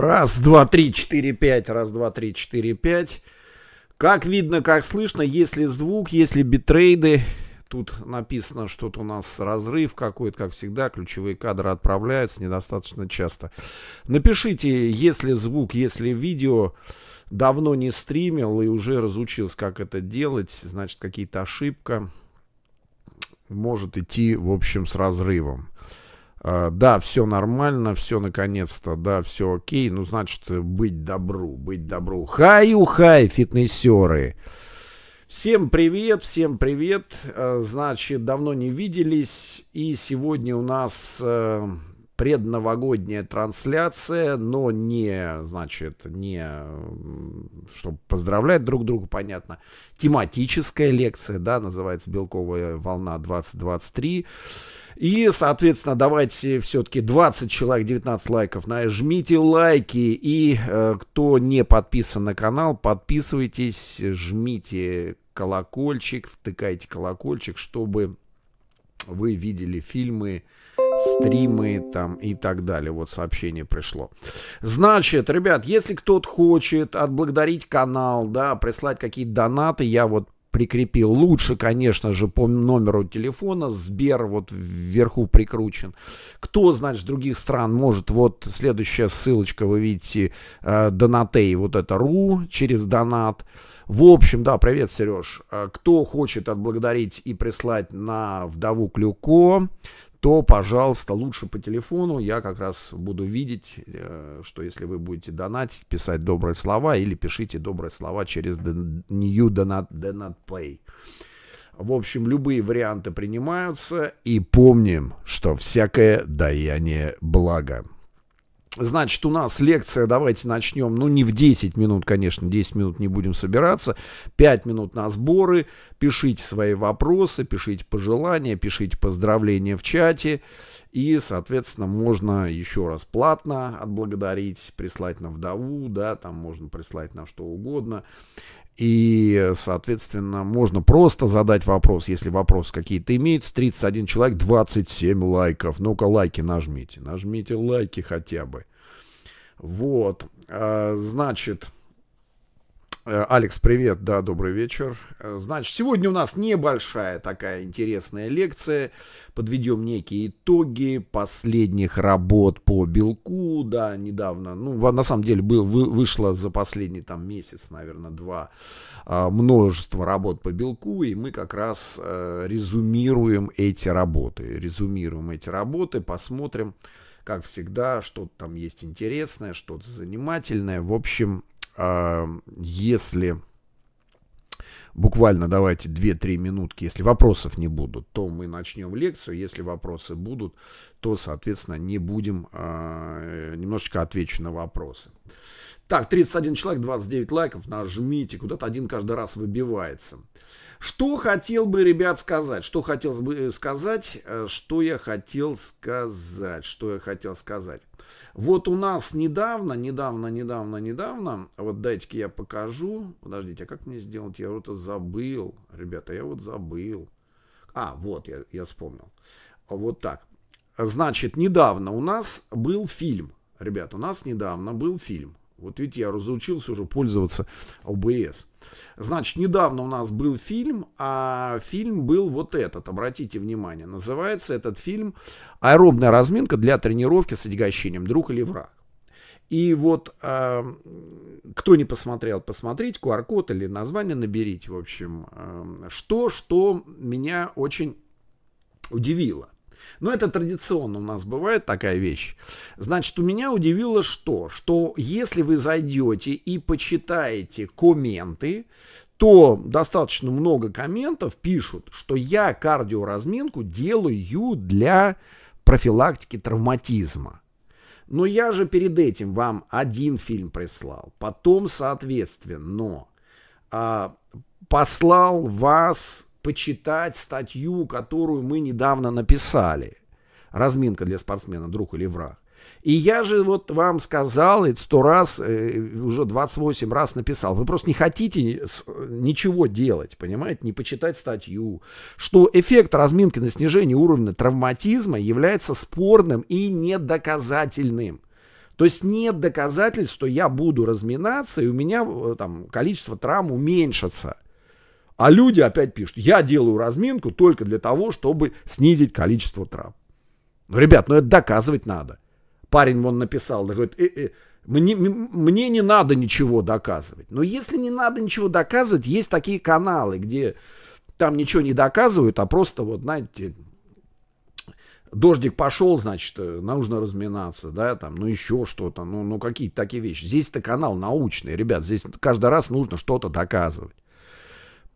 Раз, два, три, четыре, пять. Раз, два, три, четыре, пять. Как видно, как слышно, если звук, если битрейды. Тут написано, что то у нас разрыв какой-то, как всегда. Ключевые кадры отправляются недостаточно часто. Напишите, если звук, если видео давно не стримил и уже разучился, как это делать. Значит, какие-то ошибка может идти, в общем, с разрывом. А, да, все нормально, все наконец-то, да, все окей, ну, значит, быть добру, быть добру. Хай-ухай, фитнесеры! Всем привет, всем привет. А, значит, давно не виделись, и сегодня у нас э, предновогодняя трансляция, но не, значит, не, чтобы поздравлять друг друга, понятно, тематическая лекция, да, называется «Белковая волна 2023». И, соответственно, давайте все-таки 20 человек, 19 лайков. На, жмите лайки. И э, кто не подписан на канал, подписывайтесь, жмите колокольчик, втыкайте колокольчик, чтобы вы видели фильмы, стримы там и так далее. Вот сообщение пришло. Значит, ребят, если кто-то хочет отблагодарить канал, да, прислать какие-то донаты, я вот прикрепил. Лучше, конечно же, по номеру телефона. Сбер вот вверху прикручен. Кто, значит, других стран может, вот следующая ссылочка, вы видите, э, Донатей, вот это РУ через донат. В общем, да, привет, Сереж. Э, кто хочет отблагодарить и прислать на вдову Клюко, то, пожалуйста, лучше по телефону. Я как раз буду видеть, э, что если вы будете донатить, писать добрые слова или пишите добрые слова через New Donut, Donut Play. В общем, любые варианты принимаются. И помним, что всякое даяние благо. Значит, у нас лекция, давайте начнем, ну, не в 10 минут, конечно, 10 минут не будем собираться, 5 минут на сборы, пишите свои вопросы, пишите пожелания, пишите поздравления в чате, и, соответственно, можно еще раз платно отблагодарить, прислать на вдову, да, там можно прислать на что угодно, и, соответственно, можно просто задать вопрос, если вопрос какие-то имеется. 31 человек, 27 лайков. Ну-ка, лайки нажмите. Нажмите лайки хотя бы. Вот. А, значит, Э, Алекс, привет, да, добрый вечер. Э, значит, сегодня у нас небольшая такая интересная лекция. Подведем некие итоги последних работ по белку, да, недавно. Ну, на самом деле, был, вышло за последний там месяц, наверное, два, а, множество работ по белку, и мы как раз э, резюмируем эти работы. Резюмируем эти работы, посмотрим, как всегда, что-то там есть интересное, что-то занимательное. В общем, если буквально давайте 2-3 минутки, если вопросов не будут, то мы начнем лекцию. Если вопросы будут, то, соответственно, не будем, а, немножечко отвечу на вопросы. Так, 31 человек, 29 лайков, нажмите, куда-то один каждый раз выбивается. Что хотел бы, ребят, сказать? Что хотел бы э, сказать? Э, что я хотел сказать? Что я хотел сказать? Вот у нас недавно, недавно, недавно, недавно, вот дайте-ка я покажу. Подождите, а как мне сделать? Я вот это забыл, ребята, я вот забыл. А, вот, я, я вспомнил. Вот так. Значит, недавно у нас был фильм. ребята, у нас недавно был фильм. Вот ведь я разучился уже пользоваться ОБС. Значит, недавно у нас был фильм, а фильм был вот этот, обратите внимание. Называется этот фильм «Аэробная разминка для тренировки с отягощением друг или враг». И вот, э, кто не посмотрел, посмотрите, QR-код или название наберите, в общем. Э, что, что меня очень удивило. Но это традиционно у нас бывает такая вещь. Значит, у меня удивило что? Что если вы зайдете и почитаете комменты, то достаточно много комментов пишут, что я кардиоразминку делаю для профилактики травматизма. Но я же перед этим вам один фильм прислал, потом, соответственно, а, послал вас почитать статью, которую мы недавно написали. Разминка для спортсмена, друг или враг. И я же вот вам сказал, и сто раз, э, уже 28 раз написал. Вы просто не хотите ничего делать, понимаете, не почитать статью, что эффект разминки на снижение уровня травматизма является спорным и недоказательным. То есть нет доказательств, что я буду разминаться, и у меня э, там количество травм уменьшится. А люди опять пишут, я делаю разминку только для того, чтобы снизить количество травм. Ну, ребят, ну это доказывать надо. Парень вон написал, говорит, э -э, мне, мне не надо ничего доказывать. Но если не надо ничего доказывать, есть такие каналы, где там ничего не доказывают, а просто вот, знаете, дождик пошел, значит, э, нужно разминаться, да, там, ну еще что-то, ну, ну какие-то такие вещи. Здесь-то канал научный, ребят, здесь каждый раз нужно что-то доказывать.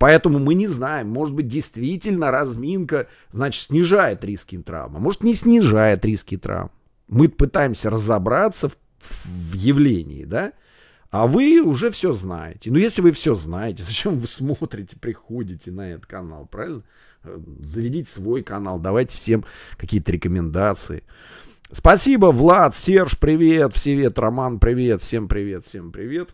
Поэтому мы не знаем, может быть, действительно разминка, значит, снижает риски травмы, может, не снижает риски травм. Мы пытаемся разобраться в, в явлении, да? А вы уже все знаете. Ну, если вы все знаете, зачем вы смотрите, приходите на этот канал, правильно? Э, заведите свой канал, давайте всем какие-то рекомендации. Спасибо, Влад, Серж, привет, Всевет, Роман, привет, всем привет, всем привет.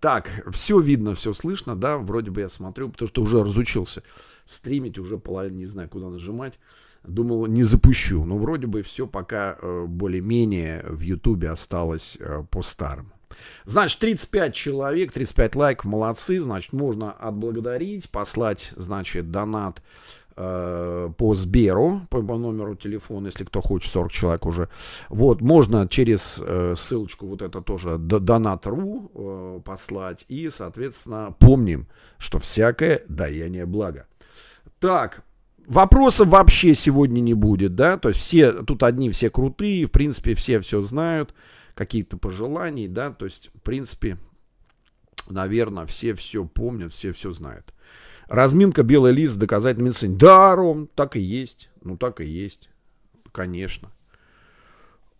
Так, все видно, все слышно, да, вроде бы я смотрю, потому что уже разучился стримить, уже половину не знаю, куда нажимать. Думал, не запущу, но вроде бы все пока э, более-менее в Ютубе осталось э, по-старому. Значит, 35 человек, 35 лайков, молодцы, значит, можно отблагодарить, послать, значит, донат Э, по Сберу, по, по номеру телефона, если кто хочет, 40 человек уже. Вот, можно через э, ссылочку вот это тоже донат.ру э, послать. И, соответственно, помним, что всякое даяние благо. Так, вопросов вообще сегодня не будет, да? То есть все, тут одни все крутые, в принципе, все все знают. Какие-то пожелания, да? То есть, в принципе, наверное, все все помнят, все все знают. Разминка белый лист доказать медицине. Да, Ром, так и есть. Ну, так и есть. Конечно.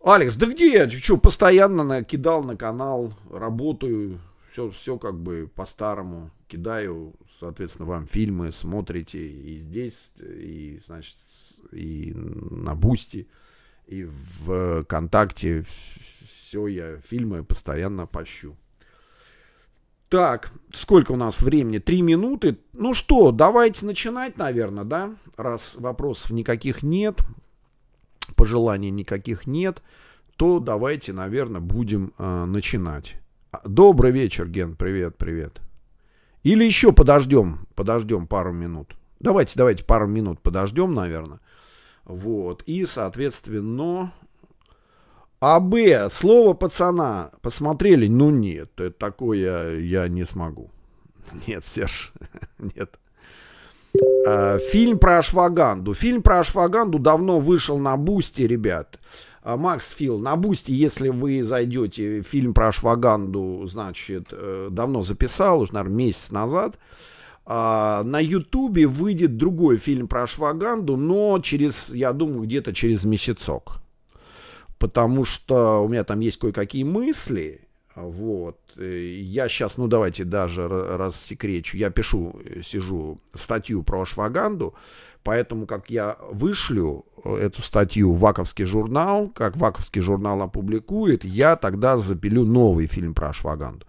Алекс, да где я? Че, постоянно накидал на канал, работаю, все, все как бы по-старому кидаю, соответственно, вам фильмы смотрите и здесь, и, значит, и на Бусти, и в ВКонтакте. Все я фильмы постоянно пощу. Так, сколько у нас времени? Три минуты. Ну что, давайте начинать, наверное, да? Раз вопросов никаких нет, пожеланий никаких нет, то давайте, наверное, будем э, начинать. А, добрый вечер, Ген. Привет, привет. Или еще подождем, подождем пару минут. Давайте, давайте пару минут подождем, наверное. Вот. И, соответственно, а Б, слово пацана, посмотрели, ну нет, такое я не смогу. Нет, Серж, нет. А, фильм про Ашваганду. Фильм про Ашваганду давно вышел на Бусти, ребят. А, Макс Фил, на Бусти, если вы зайдете, фильм про Ашваганду, значит, э, давно записал, уже, наверное, месяц назад. А, на Ютубе выйдет другой фильм про Ашваганду, но через, я думаю, где-то через месяцок потому что у меня там есть кое-какие мысли, вот. Э, я сейчас, ну давайте даже рассекречу. Я пишу, э, сижу статью про шваганду, поэтому как я вышлю э, эту статью в Ваковский журнал, как Ваковский журнал опубликует, я тогда запилю новый фильм про шваганду.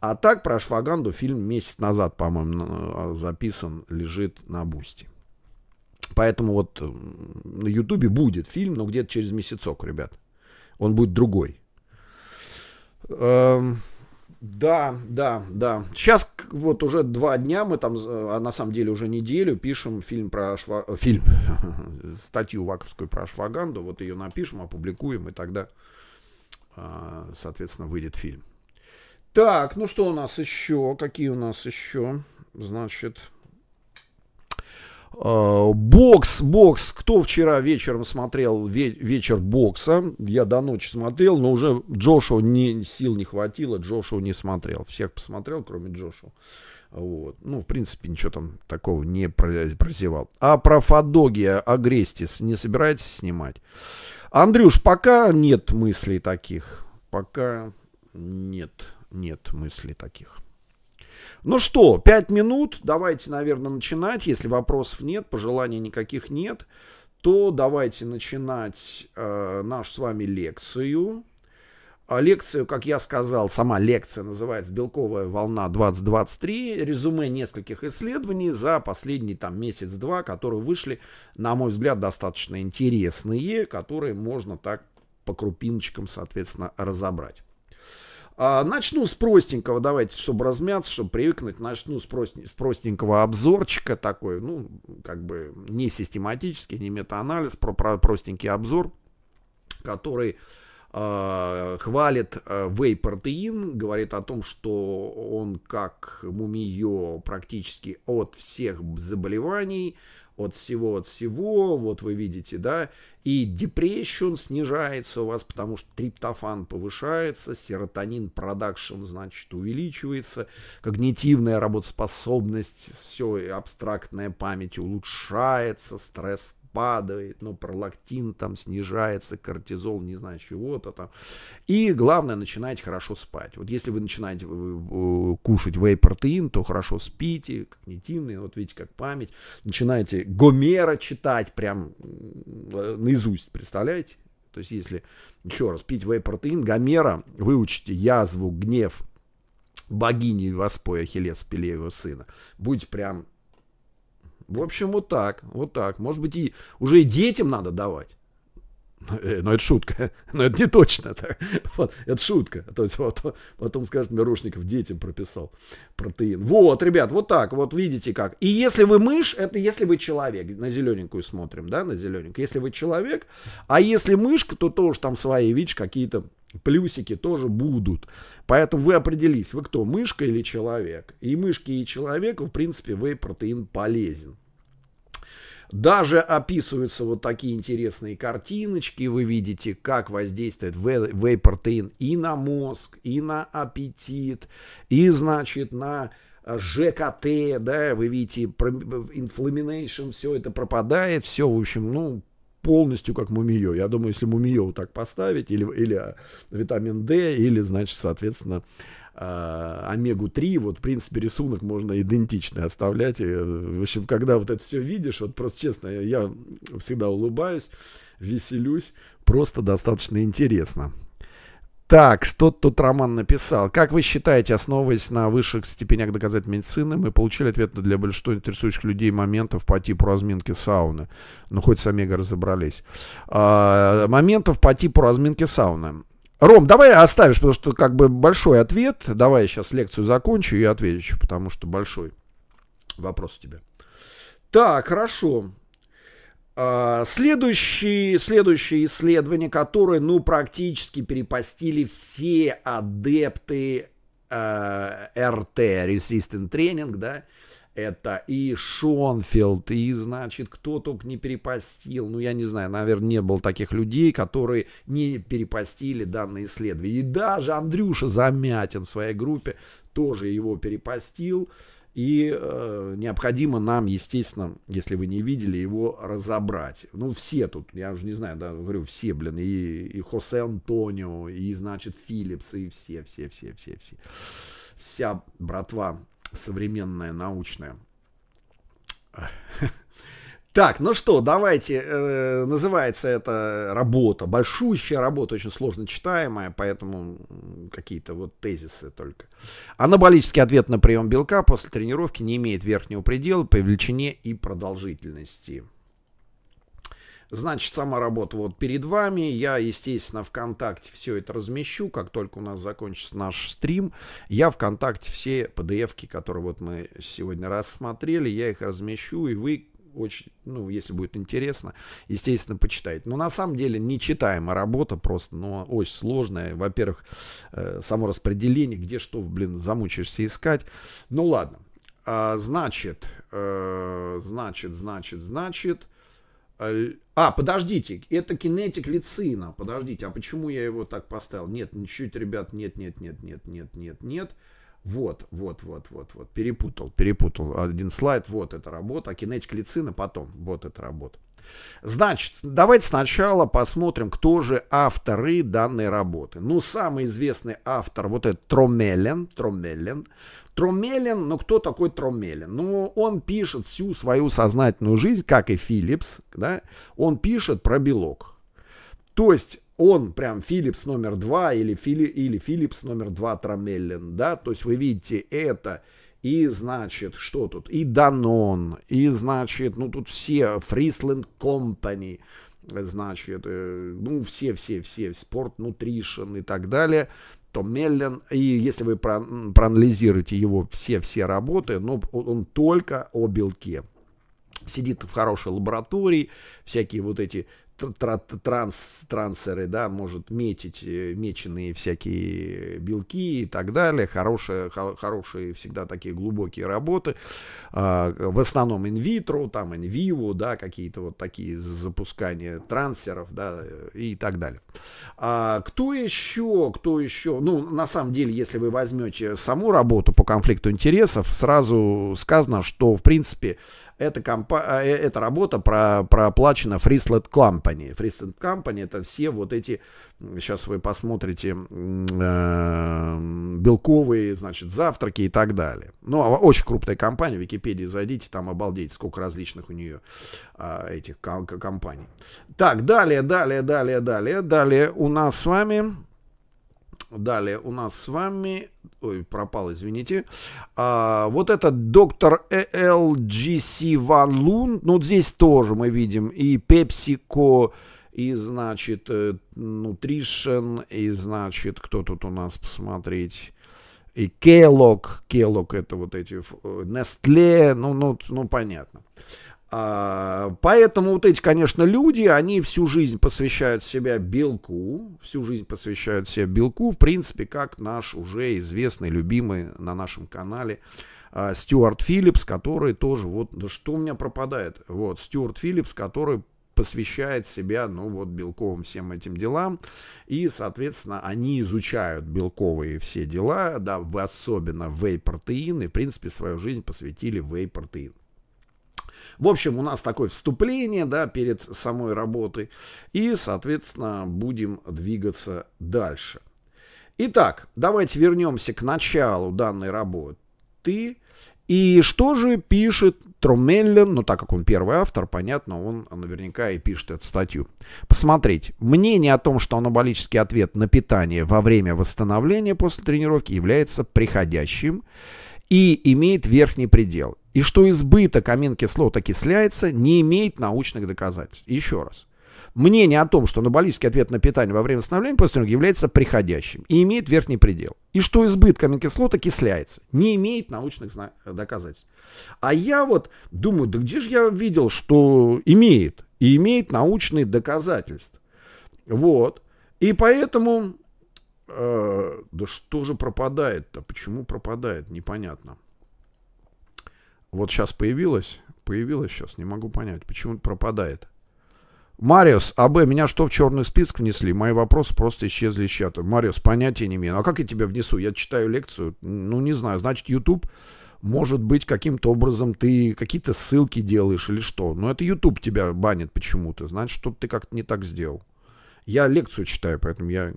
А так про шваганду фильм месяц назад, по-моему, а, записан, лежит на бусте. Поэтому вот на Ютубе будет фильм, но где-то через месяцок, ребят он будет другой. Эм, да, да, да. Сейчас вот уже два дня мы там, а на самом деле уже неделю пишем фильм про шва... Э, фильм, статью ваковскую про шваганду. Вот ее напишем, опубликуем, и тогда, э, соответственно, выйдет фильм. Так, ну что у нас еще? Какие у нас еще? Значит, Э, бокс, бокс. Кто вчера вечером смотрел ве- вечер бокса? Я до ночи смотрел, но уже Джошу не, сил не хватило, Джошу не смотрел. Всех посмотрел, кроме Джошу. Вот. Ну, в принципе, ничего там такого не прозевал. А про Фадогия Агрестис не собираетесь снимать? Андрюш, пока нет мыслей таких. Пока нет, нет мыслей таких. Ну что, пять минут, давайте, наверное, начинать. Если вопросов нет, пожеланий никаких нет, то давайте начинать э, нашу с вами лекцию. А, лекцию, как я сказал, сама лекция называется «Белковая волна 2023». Резюме нескольких исследований за последний там месяц-два, которые вышли, на мой взгляд, достаточно интересные, которые можно так по крупиночкам, соответственно, разобрать. А, начну с простенького, давайте, чтобы размяться, чтобы привыкнуть, начну с, простен, с простенького обзорчика такой, ну, как бы не систематический, не метаанализ, про, про простенький обзор, который э, хвалит э, протеин говорит о том, что он как мумиё практически от всех заболеваний, от всего, от всего, вот вы видите, да, и депрессион снижается у вас, потому что триптофан повышается, серотонин продакшн, значит, увеличивается, когнитивная работоспособность, все, абстрактная память улучшается, стресс падает, ну, пролактин там снижается, кортизол, не знаю, чего-то там. И главное, начинаете хорошо спать. Вот если вы начинаете э, э, кушать вей-протеин, то хорошо спите, когнитивные, вот видите, как память. Начинаете Гомера читать прям э, наизусть, представляете? То есть если, еще раз, пить вей-протеин, Гомера, выучите язву, гнев, богини Воспоя Ахиллеса Пелеева сына. Будете прям в общем, вот так, вот так. Может быть, и уже и детям надо давать. Э, но это шутка. Но это не точно. Так. Вот, это шутка. То есть вот, потом скажет Мирошников, детям прописал протеин. Вот, ребят, вот так. Вот видите как. И если вы мышь, это если вы человек. На зелененькую смотрим, да, на зелененькую. Если вы человек, а если мышка, то тоже там свои, видишь, какие-то Плюсики тоже будут. Поэтому вы определись, вы кто, мышка или человек? И мышке, и человеку, в принципе, вей-протеин полезен. Даже описываются вот такие интересные картиночки. Вы видите, как воздействует вей-протеин и на мозг, и на аппетит, и, значит, на э, ЖКТ, да, вы видите, э, инфламинейшн, все это пропадает, все, в общем, ну, полностью как Мумиё. Я думаю, если Мумиё вот так поставить, или, или а, витамин D, или, значит, соответственно, а, омегу-3, вот, в принципе, рисунок можно идентичный оставлять. И, в общем, когда вот это все видишь, вот просто честно, я всегда улыбаюсь, веселюсь, просто достаточно интересно. Так, что тут Роман написал? Как вы считаете, основываясь на высших степенях доказательной медицины, мы получили ответ для большинства интересующих людей моментов по типу разминки сауны? Ну, хоть с Омега разобрались. А, моментов по типу разминки сауны. Ром, давай оставишь, потому что как бы большой ответ. Давай я сейчас лекцию закончу и отвечу, потому что большой вопрос у тебя. Так, хорошо. А, Следующие, следующее исследование, которое, ну, практически перепостили все адепты э, РТ, Resistant Training, да, это и Шонфилд, и, значит, кто только не перепостил. Ну, я не знаю, наверное, не было таких людей, которые не перепостили данные исследования. И даже Андрюша Замятин в своей группе тоже его перепостил. И э, необходимо нам, естественно, если вы не видели, его разобрать. Ну, все тут, я уже не знаю, да, говорю, все, блин, и, и Хосе Антонио, и, значит, Филлипс, и все, все, все, все, все. Вся братва современная, научная. Так, ну что, давайте. Э, называется эта работа. Большущая работа, очень сложно читаемая, поэтому какие-то вот тезисы только. Анаболический ответ на прием белка после тренировки не имеет верхнего предела по величине и продолжительности. Значит, сама работа вот перед вами. Я, естественно, ВКонтакте все это размещу, как только у нас закончится наш стрим. Я ВКонтакте все pdf которые вот мы сегодня рассмотрели, я их размещу, и вы очень, ну, если будет интересно, естественно, почитайте. Но на самом деле нечитаемая работа просто, но ну, очень сложная. Во-первых, э, само распределение, где что, блин, замучаешься искать. Ну, ладно. А, э, значит, значит, значит, значит. Э, а, подождите, это кинетик лицина. Подождите, а почему я его так поставил? Нет, чуть, ребят, нет, нет, нет, нет, нет, нет, нет. Вот, вот, вот, вот, вот. Перепутал, перепутал. Один слайд, вот эта работа. А кинетик лицина потом. Вот эта работа. Значит, давайте сначала посмотрим, кто же авторы данной работы. Ну, самый известный автор, вот этот Тромелен, Тромелен. Тромелин, ну кто такой Тромелин? Ну, он пишет всю свою сознательную жизнь, как и Филлипс, да, он пишет про белок. То есть он прям Philips номер 2 или, Фили, или Philips номер 2 Трамеллен, да, то есть вы видите это, и значит, что тут, и Данон, и значит, ну тут все, Фрисленд Компани, значит, э, ну все-все-все, спорт, нутришн и так далее, то Меллен, и если вы про проанализируете его все-все работы, ну он только о белке сидит в хорошей лаборатории, всякие вот эти транс, трансеры, да, может метить э, меченые всякие белки и так далее. Хорошие, хорошие всегда такие глубокие работы. А, в основном инвитро, там инвиву, да, какие-то вот такие запускания трансеров, да, э, и так далее. А кто еще, кто еще, ну, на самом деле, если вы возьмете саму работу по конфликту интересов, сразу сказано, что, в принципе, эта, компа- а, э, эта работа про- проплачена Freeslot Company. Freeslot Company это все вот эти, сейчас вы посмотрите, э- белковые, значит, завтраки и так далее. Ну, а, очень крупная компания, в Википедии зайдите, там обалдеть, сколько различных у нее э- а, этих ком- компаний. Так, далее, далее, далее, далее. Далее у нас с вами... Далее у нас с вами... Ой, пропал, извините. А, вот этот доктор LGC э Ван Лун. Ну, здесь тоже мы видим и PepsiCo, и, значит, э, Nutrition, и, значит, кто тут у нас посмотреть и Келок, Келок это вот эти, Нестле, э, ну, ну, ну понятно. А, поэтому вот эти, конечно, люди, они всю жизнь посвящают себя белку, всю жизнь посвящают себя белку, в принципе, как наш уже известный, любимый на нашем канале а, Стюарт Филлипс, который тоже, вот, да что у меня пропадает, вот, Стюарт Филлипс, который посвящает себя, ну вот, белковым всем этим делам. И, соответственно, они изучают белковые все дела, да, особенно вей-протеины. В принципе, свою жизнь посвятили вей-протеин. В общем, у нас такое вступление, да, перед самой работой. И, соответственно, будем двигаться дальше. Итак, давайте вернемся к началу данной работы. И что же пишет Трумеллен, ну так как он первый автор, понятно, он наверняка и пишет эту статью. Посмотреть мнение о том, что анаболический ответ на питание во время восстановления после тренировки является приходящим и имеет верхний предел и что избыток аминокислот окисляется, не имеет научных доказательств. Еще раз. Мнение о том, что анаболический ответ на питание во время восстановления после него является приходящим и имеет верхний предел. И что избыток аминокислот окисляется, не имеет научных э, доказательств. А я вот думаю, да где же я видел, что имеет? И имеет научные доказательства. Вот. И поэтому... Э, да что же пропадает-то? Почему пропадает? Непонятно. Вот сейчас появилась. Появилась сейчас, не могу понять, почему пропадает. Мариус, АБ, меня что в черный список внесли? Мои вопросы просто исчезли из чата. Мариус, понятия не имею. Ну, а как я тебя внесу? Я читаю лекцию. Ну, не знаю. Значит, YouTube, может быть, каким-то образом ты какие-то ссылки делаешь или что. Но ну, это YouTube тебя банит почему-то. Значит, что то ты как-то не так сделал. Я лекцию читаю, поэтому я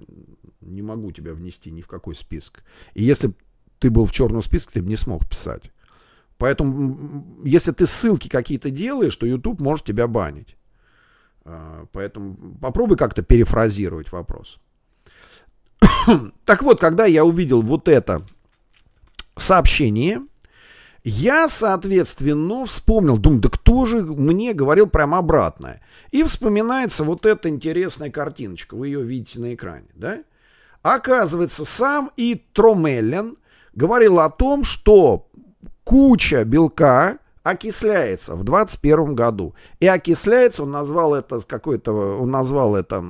не могу тебя внести ни в какой список. И если ты был в черном списке, ты бы не смог писать. Поэтому, если ты ссылки какие-то делаешь, то YouTube может тебя банить. А, поэтому попробуй как-то перефразировать вопрос. так вот, когда я увидел вот это сообщение, я, соответственно, вспомнил, думаю, да кто же мне говорил прямо обратное. И вспоминается вот эта интересная картиночка, вы ее видите на экране, да? Оказывается, сам и Тромеллен говорил о том, что куча белка окисляется в 21 году. И окисляется, он назвал это какой-то, он назвал это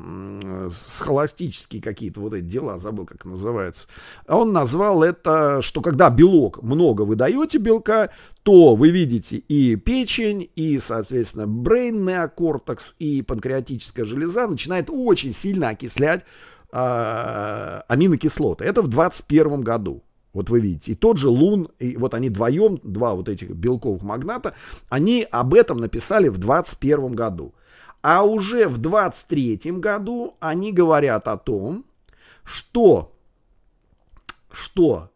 схоластические какие-то вот эти дела, забыл, как называется. А он назвал это, что когда белок много вы даете белка, то вы видите и печень, и, соответственно, брейнный кортекс, и панкреатическая железа начинает очень сильно окислять а, аминокислоты. Это в 21 году. Вот вы видите, и тот же Лун, и вот они вдвоем, два вот этих белковых магната, они об этом написали в 21 году. А уже в 23 году они говорят о том, что, что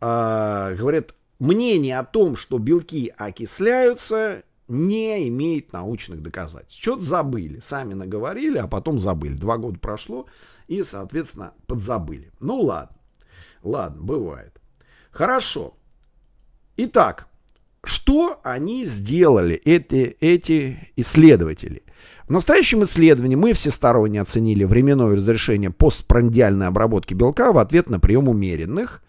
э, говорят, мнение о том, что белки окисляются, не имеет научных доказательств. Что-то забыли, сами наговорили, а потом забыли. Два года прошло и, соответственно, подзабыли. Ну ладно. Ладно, бывает. Хорошо. Итак, что они сделали, эти, эти исследователи? В настоящем исследовании мы всесторонне оценили временное разрешение постпрандиальной обработки белка в ответ на прием умеренных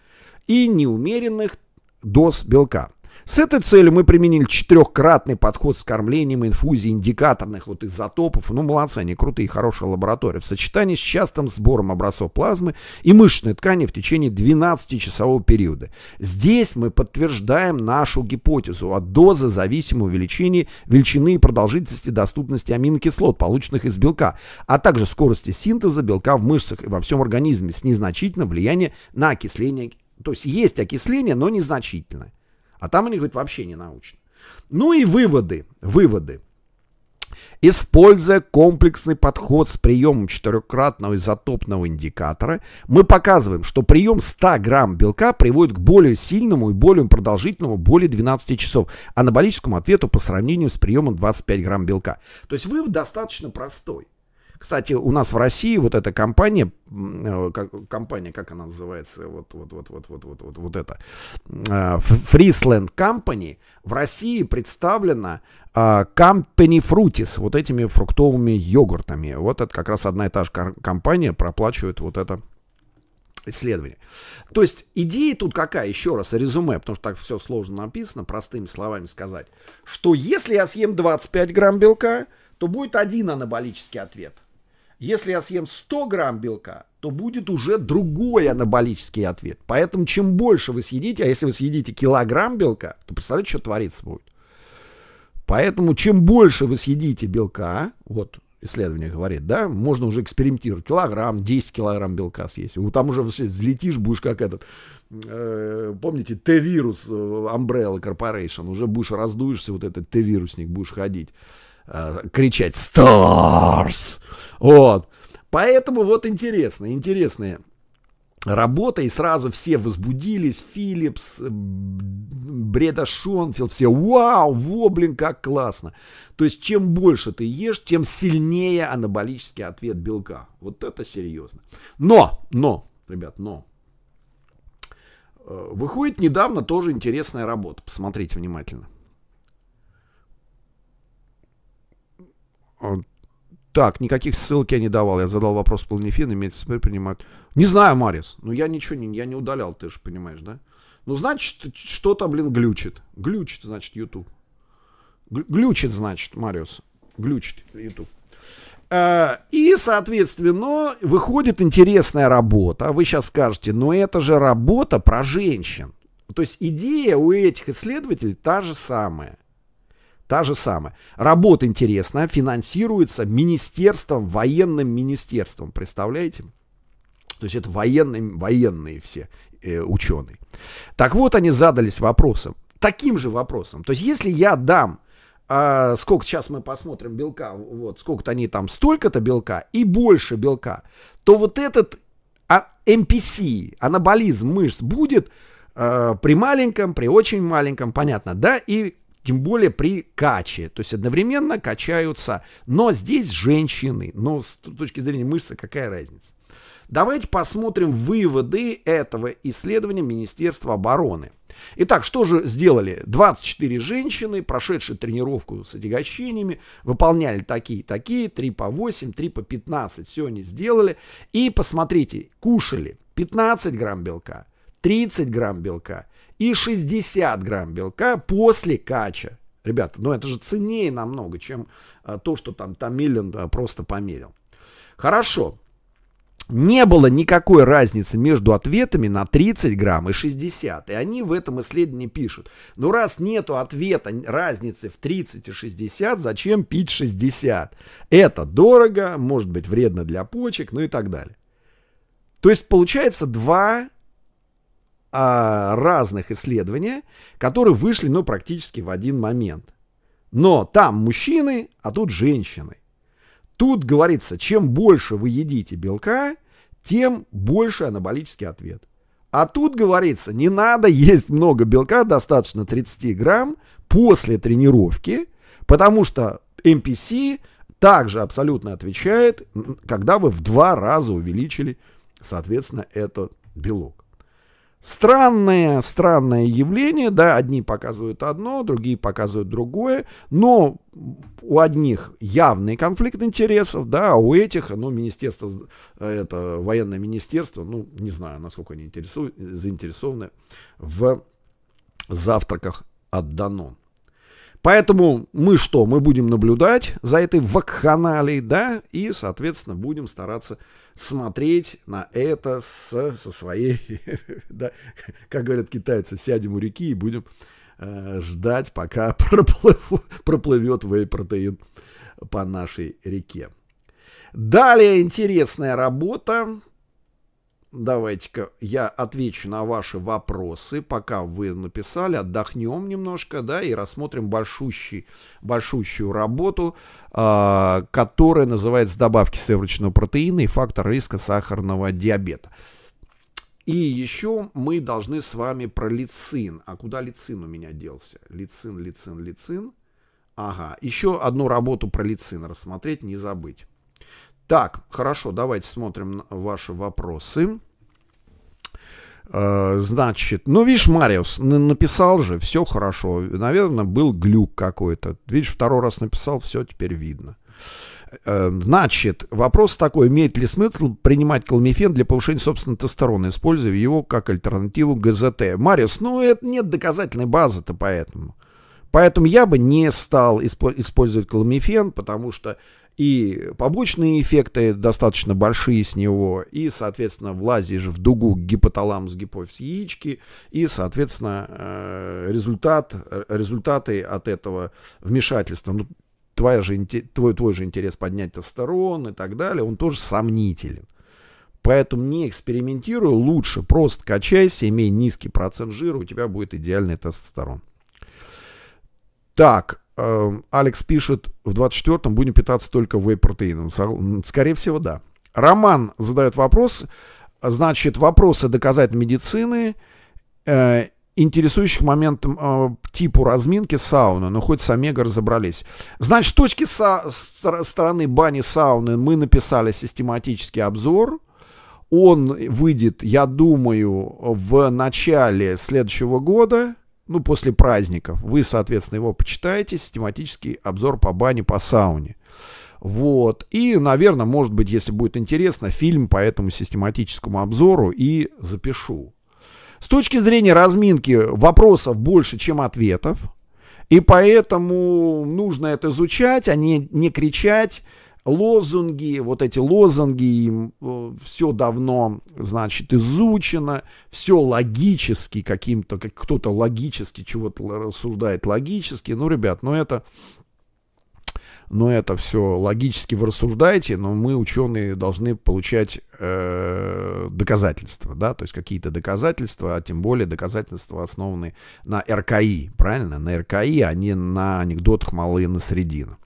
и неумеренных доз белка. С этой целью мы применили четырехкратный подход с кормлением инфузии индикаторных вот изотопов. Ну, молодцы, они крутые, хорошая лаборатория. В сочетании с частым сбором образцов плазмы и мышечной ткани в течение 12-часового периода. Здесь мы подтверждаем нашу гипотезу о дозозависимом увеличении величины и продолжительности доступности аминокислот, полученных из белка, а также скорости синтеза белка в мышцах и во всем организме с незначительным влиянием на окисление. То есть есть окисление, но незначительное. А там они, говорят, вообще не научно. Ну и выводы. Выводы. Используя комплексный подход с приемом четырехкратного изотопного индикатора, мы показываем, что прием 100 грамм белка приводит к более сильному и более продолжительному, более 12 часов, анаболическому ответу по сравнению с приемом 25 грамм белка. То есть вывод достаточно простой. Кстати, у нас в России вот эта компания, э, компания, как она называется, вот, вот, вот, вот, вот, вот, вот, вот это, э, Friesland Company, в России представлена а, Company Fruitis, вот этими фруктовыми йогуртами. Вот это как раз одна и та же компания проплачивает вот это исследование. То есть идея тут какая, еще раз, резюме, потому что так все сложно написано, простыми словами сказать, что если я съем 25 грамм белка, то будет один анаболический ответ – если я съем 100 грамм белка, то будет уже другой анаболический ответ. Поэтому чем больше вы съедите, а если вы съедите килограмм белка, то представляете, что творится будет. Поэтому чем больше вы съедите белка, вот исследование говорит, да, можно уже экспериментировать. Килограмм, 10 килограмм белка съесть. Там уже взлетишь, будешь как этот, э, помните, Т-вирус э, Umbrella Corporation, уже будешь раздуешься, вот этот Т-вирусник будешь ходить э, кричать «Stars!». Вот. Поэтому вот интересно, интересная работа, и сразу все возбудились, Филлипс, Бреда Шонфилд, все «Вау! Во, блин, как классно!» То есть, чем больше ты ешь, тем сильнее анаболический ответ белка. Вот это серьезно. Но, но, ребят, но. Э, выходит недавно тоже интересная работа. Посмотрите внимательно. Так, никаких ссылки я не давал. Я задал вопрос Планифин, имеется теперь принимать. Не знаю, Марис. Ну, я ничего не, я не удалял, ты же понимаешь, да? Ну, значит, что-то, блин, глючит. Глючит, значит, YouTube. Глючит, значит, Мариус. Глючит YouTube. Э, и, соответственно, выходит интересная работа. Вы сейчас скажете, но это же работа про женщин. То есть идея у этих исследователей та же самая. Та же самая. Работа интересная, финансируется министерством, военным министерством. Представляете? То есть это военные, военные все э, ученые. Так вот, они задались вопросом. Таким же вопросом. То есть если я дам а сколько сейчас мы посмотрим белка, вот сколько-то они там, столько-то белка и больше белка, то вот этот MPC, а, анаболизм мышц будет э, при маленьком, при очень маленьком, понятно, да, и тем более при каче. То есть одновременно качаются, но здесь женщины. Но с точки зрения мышцы какая разница? Давайте посмотрим выводы этого исследования Министерства обороны. Итак, что же сделали? 24 женщины, прошедшие тренировку с отягощениями, выполняли такие, такие, 3 по 8, 3 по 15, все они сделали. И посмотрите, кушали 15 грамм белка, 30 грамм белка и 60 грамм белка после кача. Ребята, ну это же ценнее намного, чем а, то, что там Томилин а, просто померил. Хорошо. Не было никакой разницы между ответами на 30 грамм и 60. И они в этом исследовании пишут. Ну раз нету ответа разницы в 30 и 60, зачем пить 60? Это дорого, может быть вредно для почек, ну и так далее. То есть получается два а, разных исследования, которые вышли ну, практически в один момент. Но там мужчины, а тут женщины. Тут говорится, чем больше вы едите белка, тем больше анаболический ответ. А тут говорится, не надо есть много белка, достаточно 30 грамм после тренировки, потому что MPC также абсолютно отвечает, когда вы в два раза увеличили, соответственно, этот белок. Странное, странное явление, да, одни показывают одно, другие показывают другое, но у одних явный конфликт интересов, да, а у этих, ну, министерство, это военное министерство, ну, не знаю, насколько они заинтересованы в завтраках от Данон. Поэтому мы что? Мы будем наблюдать за этой вакханалией, да, и, соответственно, будем стараться смотреть на это с, со своей, да, как говорят китайцы, сядем у реки и будем э, ждать, пока проплыву, проплывет вей-протеин по нашей реке. Далее интересная работа давайте-ка я отвечу на ваши вопросы, пока вы написали, отдохнем немножко, да, и рассмотрим большущий, большущую работу, э, которая называется «Добавки сывороточного протеина и фактор риска сахарного диабета». И еще мы должны с вами про лицин. А куда лицин у меня делся? Лицин, лицин, лицин. Ага, еще одну работу про лицин рассмотреть, не забыть. Так, хорошо, давайте смотрим ваши вопросы. Э, значит, ну, видишь, Мариус написал же, все хорошо. Наверное, был глюк какой-то. Видишь, второй раз написал, все теперь видно. Э, значит, вопрос такой, имеет ли смысл принимать калмифен для повышения собственного тестостерона, используя его как альтернативу ГЗТ? Мариус, ну это нет доказательной базы-то поэтому. Поэтому я бы не стал использовать калмифен, потому что и побочные эффекты достаточно большие с него, и, соответственно, влазишь в дугу гипоталам с гипофиз яички, и, соответственно, э, результат, э, результаты от этого вмешательства, ну, твоя же, твой, твой же интерес поднять тестостерон и так далее, он тоже сомнителен. Поэтому не экспериментируй, лучше просто качайся, имей низкий процент жира, у тебя будет идеальный тестостерон. Так, эм, Алекс пишет, в 24-м будем питаться только вей-протеином. Скорее всего, да. Роман задает вопрос. Значит, вопросы доказательной медицины, э, интересующих моментом э, типу разминки сауны, но хоть с омега разобрались. Значит, с точки со стороны бани сауны мы написали систематический обзор. Он выйдет, я думаю, в начале следующего года ну, после праздников. Вы, соответственно, его почитаете, систематический обзор по бане, по сауне. Вот. И, наверное, может быть, если будет интересно, фильм по этому систематическому обзору и запишу. С точки зрения разминки вопросов больше, чем ответов. И поэтому нужно это изучать, а не, не кричать лозунги, вот эти лозунги, им э, все давно, значит, изучено, все логически каким-то, как кто-то логически чего-то рассуждает логически. Ну, ребят, ну это, ну это все логически вы рассуждаете, но мы, ученые, должны получать э, доказательства, да, то есть какие-то доказательства, а тем более доказательства основаны на РКИ, правильно? На РКИ, а не на анекдотах малые на срединах.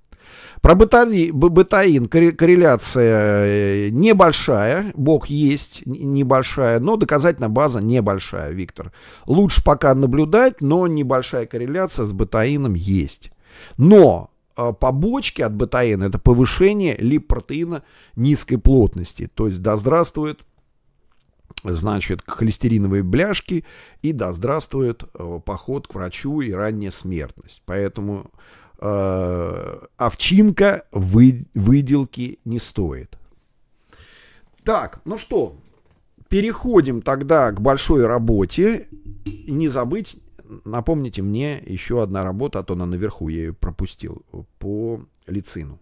Про бетаин, корреляция э, небольшая, бог есть небольшая, но доказательная база небольшая, Виктор. Лучше пока наблюдать, но небольшая корреляция с бетаином есть. Но э, побочки от бетаина это повышение липпротеина низкой плотности. То есть да здравствует значит, холестериновые бляшки и да здравствует э, поход к врачу и ранняя смертность. Поэтому Э, овчинка вы, выделки не стоит. Так, ну что, переходим тогда к большой работе. И не забыть, напомните мне, еще одна работа, а то она наверху, я ее пропустил, по лицину.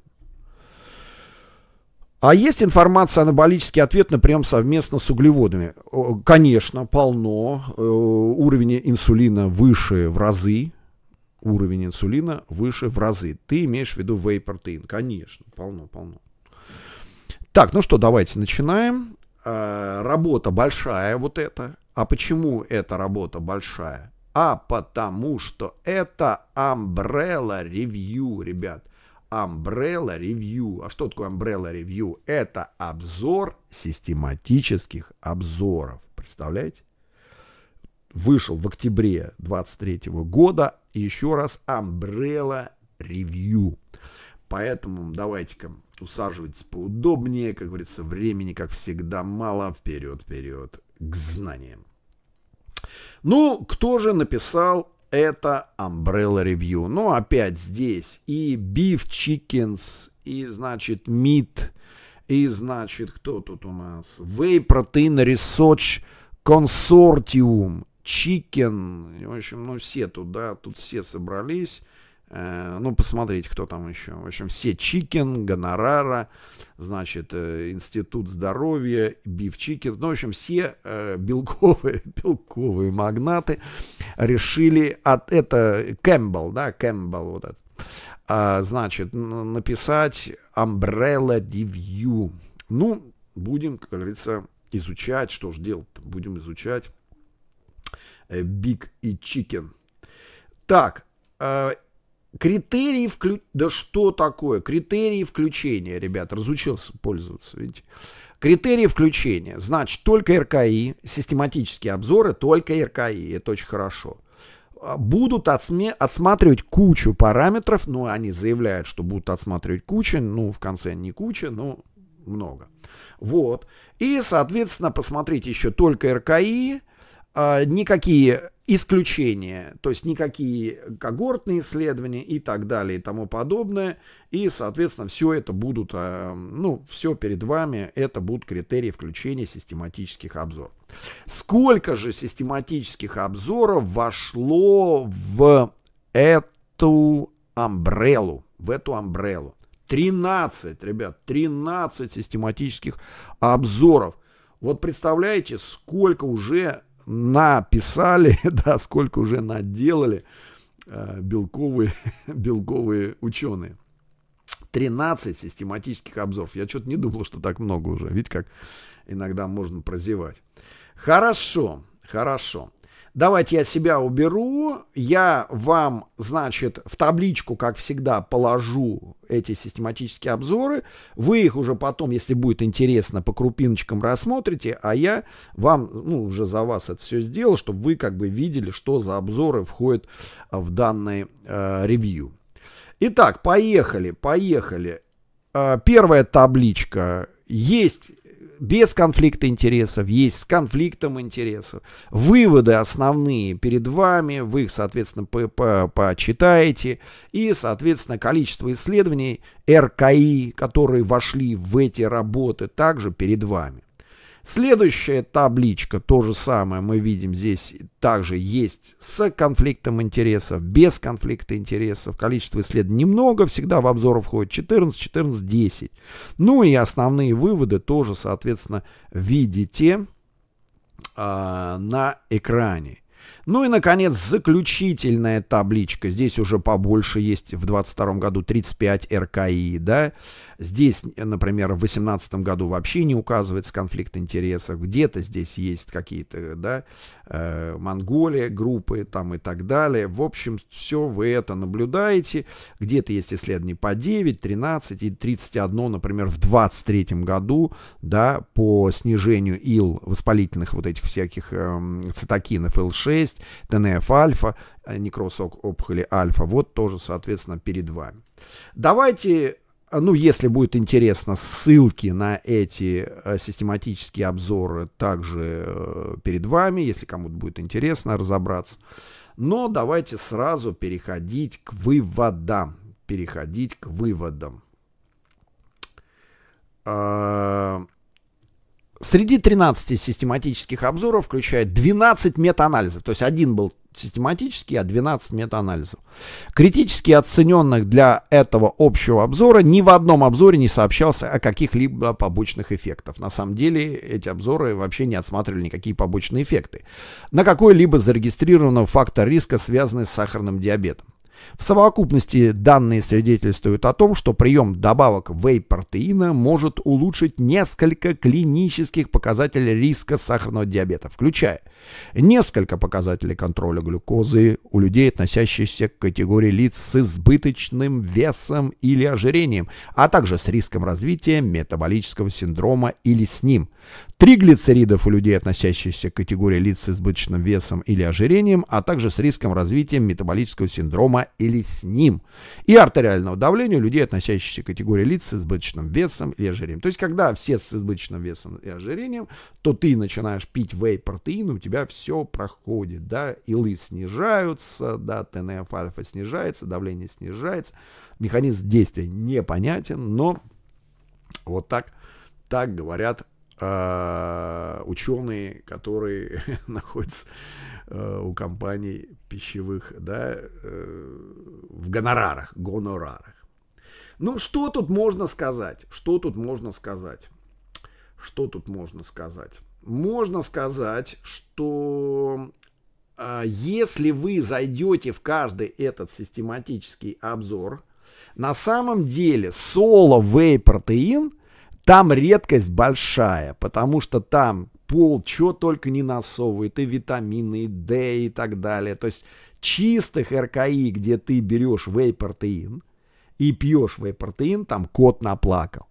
А есть информация анаболический ответ на прием совместно с углеводами? Конечно, полно. Э, уровень инсулина выше в разы уровень инсулина выше в разы. Ты имеешь в виду whey протеин? Конечно, полно, полно. Так, ну что, давайте начинаем. А, работа большая вот эта. А почему эта работа большая? А потому что это Umbrella Review, ребят. Umbrella Review. А что такое Umbrella Review? Это обзор систематических обзоров. Представляете? вышел в октябре 23 года. еще раз Umbrella Review. Поэтому давайте-ка усаживайтесь поудобнее. Как говорится, времени, как всегда, мало. Вперед, вперед к знаниям. Ну, кто же написал это Umbrella Review? Ну, опять здесь и Beef Chickens, и, значит, Meat, и, значит, кто тут у нас? Way Protein Research Consortium, Чикен, в общем, ну все туда, тут все собрались. Э, ну, посмотрите, кто там еще. В общем, все Чикен, Гонорара, значит, э, Институт здоровья, Биф Чикен. Ну, в общем, все э, белковые, белковые магнаты решили от... Это Кэмпбелл, да, Кэмпбелл вот этот. А, значит, написать Umbrella Review. Ну, будем, как говорится, изучать. Что же делать? Будем изучать. Биг э, и Чикен. Так, э, критерии включения... Да что такое? Критерии включения, ребят, разучился пользоваться, видите? Критерии включения. Значит, только РКИ, систематические обзоры, только РКИ. Это очень хорошо. А, будут отсме- отсматривать кучу параметров, но ну, они заявляют, что будут отсматривать кучу, ну, в конце не куча, но много. Вот. И, соответственно, посмотреть еще только РКИ, а, никакие исключения, то есть никакие когортные исследования и так далее и тому подобное. И, соответственно, все это будут, а, ну, все перед вами, это будут критерии включения систематических обзоров. Сколько же систематических обзоров вошло в эту амбреллу, в эту амбреллу? 13, ребят, 13 систематических обзоров. Вот представляете, сколько уже написали, да, сколько уже наделали э, белковые, белковые ученые. 13 систематических обзоров. Я что-то не думал, что так много уже. Видите, как иногда можно прозевать. Хорошо, хорошо. Давайте я себя уберу, я вам, значит, в табличку, как всегда, положу эти систематические обзоры. Вы их уже потом, если будет интересно, по крупиночкам рассмотрите, а я вам, ну, уже за вас это все сделал, чтобы вы как бы видели, что за обзоры входят а, в данное э, ревью. Итак, поехали, поехали. Э, первая табличка. Есть без конфликта интересов, есть с конфликтом интересов. Выводы основные перед вами, вы их, соответственно, по -по почитаете. И, соответственно, количество исследований РКИ, которые вошли в эти работы, также перед вами. Следующая табличка, то же самое мы видим здесь, также есть с конфликтом интересов, без конфликта интересов. Количество исследований немного, всегда в обзор входит 14, 14, 10. Ну и основные выводы тоже, соответственно, видите э, на экране. Ну и, наконец, заключительная табличка. Здесь уже побольше есть в 22 году 35 РКИ, да. Здесь, э, например, в 2018 году вообще не указывается конфликт интересов, где-то здесь есть какие-то, да, э, Монголия, группы там и так далее. В общем, все вы это наблюдаете. Где-то есть исследования по 9, 13 и 31, например, в 23 году, да, по снижению ил воспалительных вот этих всяких эм, э, цитокинов L6, ТНФ-альфа, некроз опухоли альфа, вот тоже, соответственно, перед вами. Давайте а, ну, если будет интересно, ссылки на эти э, систематические обзоры также э, перед вами, если кому-то будет интересно разобраться. Но давайте сразу переходить к выводам. Переходить к выводам. А, Среди 13 систематических обзоров включает 12 метаанализов. То есть один был систематический, а 12 метаанализов. Критически оцененных для этого общего обзора ни в одном обзоре не сообщался о каких-либо побочных эффектах. На самом деле эти обзоры вообще не отсматривали никакие побочные эффекты. На какой-либо зарегистрированного фактор риска, связанный с сахарным диабетом. В совокупности данные свидетельствуют о том, что прием добавок вей-протеина может улучшить несколько клинических показателей риска сахарного диабета, включая несколько показателей контроля глюкозы у людей, относящихся к категории лиц с избыточным весом или ожирением, а также с риском развития метаболического синдрома или с ним триглицеридов у людей, относящихся к категории лиц с избыточным весом или ожирением, а также с риском развития метаболического синдрома или с ним, и артериального давления у людей, относящихся к категории лиц с избыточным весом или ожирением. То есть, когда все с избыточным весом и ожирением, то ты начинаешь пить вей-протеин, у тебя все проходит, да, илы снижаются, да, ТНФ-альфа снижается, давление снижается, механизм действия непонятен, но вот так, так говорят а, ученые, которые находятся э, у компаний пищевых, да, э, в гонорарах, гонорарах. Ну, что тут можно сказать? Что тут можно сказать? Что тут можно сказать? Можно сказать, что а, если вы зайдете в каждый этот систематический обзор, на самом деле соло-вей-протеин – там редкость большая, потому что там пол что только не насовывает, и витамины, и D и так далее. То есть чистых РКИ, где ты берешь вейпротеин и пьешь вейпротеин, там кот наплакал.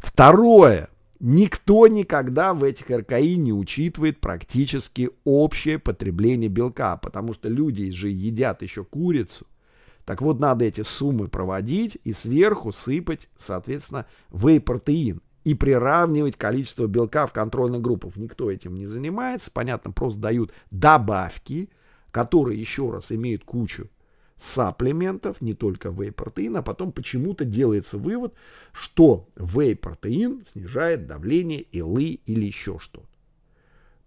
Второе. Никто никогда в этих РКИ не учитывает практически общее потребление белка, потому что люди же едят еще курицу. Так вот, надо эти суммы проводить и сверху сыпать, соответственно, вейпротеин и приравнивать количество белка в контрольных группах. Никто этим не занимается. Понятно, просто дают добавки, которые, еще раз, имеют кучу саплементов, не только вей-протеин, а потом почему-то делается вывод, что вей-протеин снижает давление илы или еще что-то.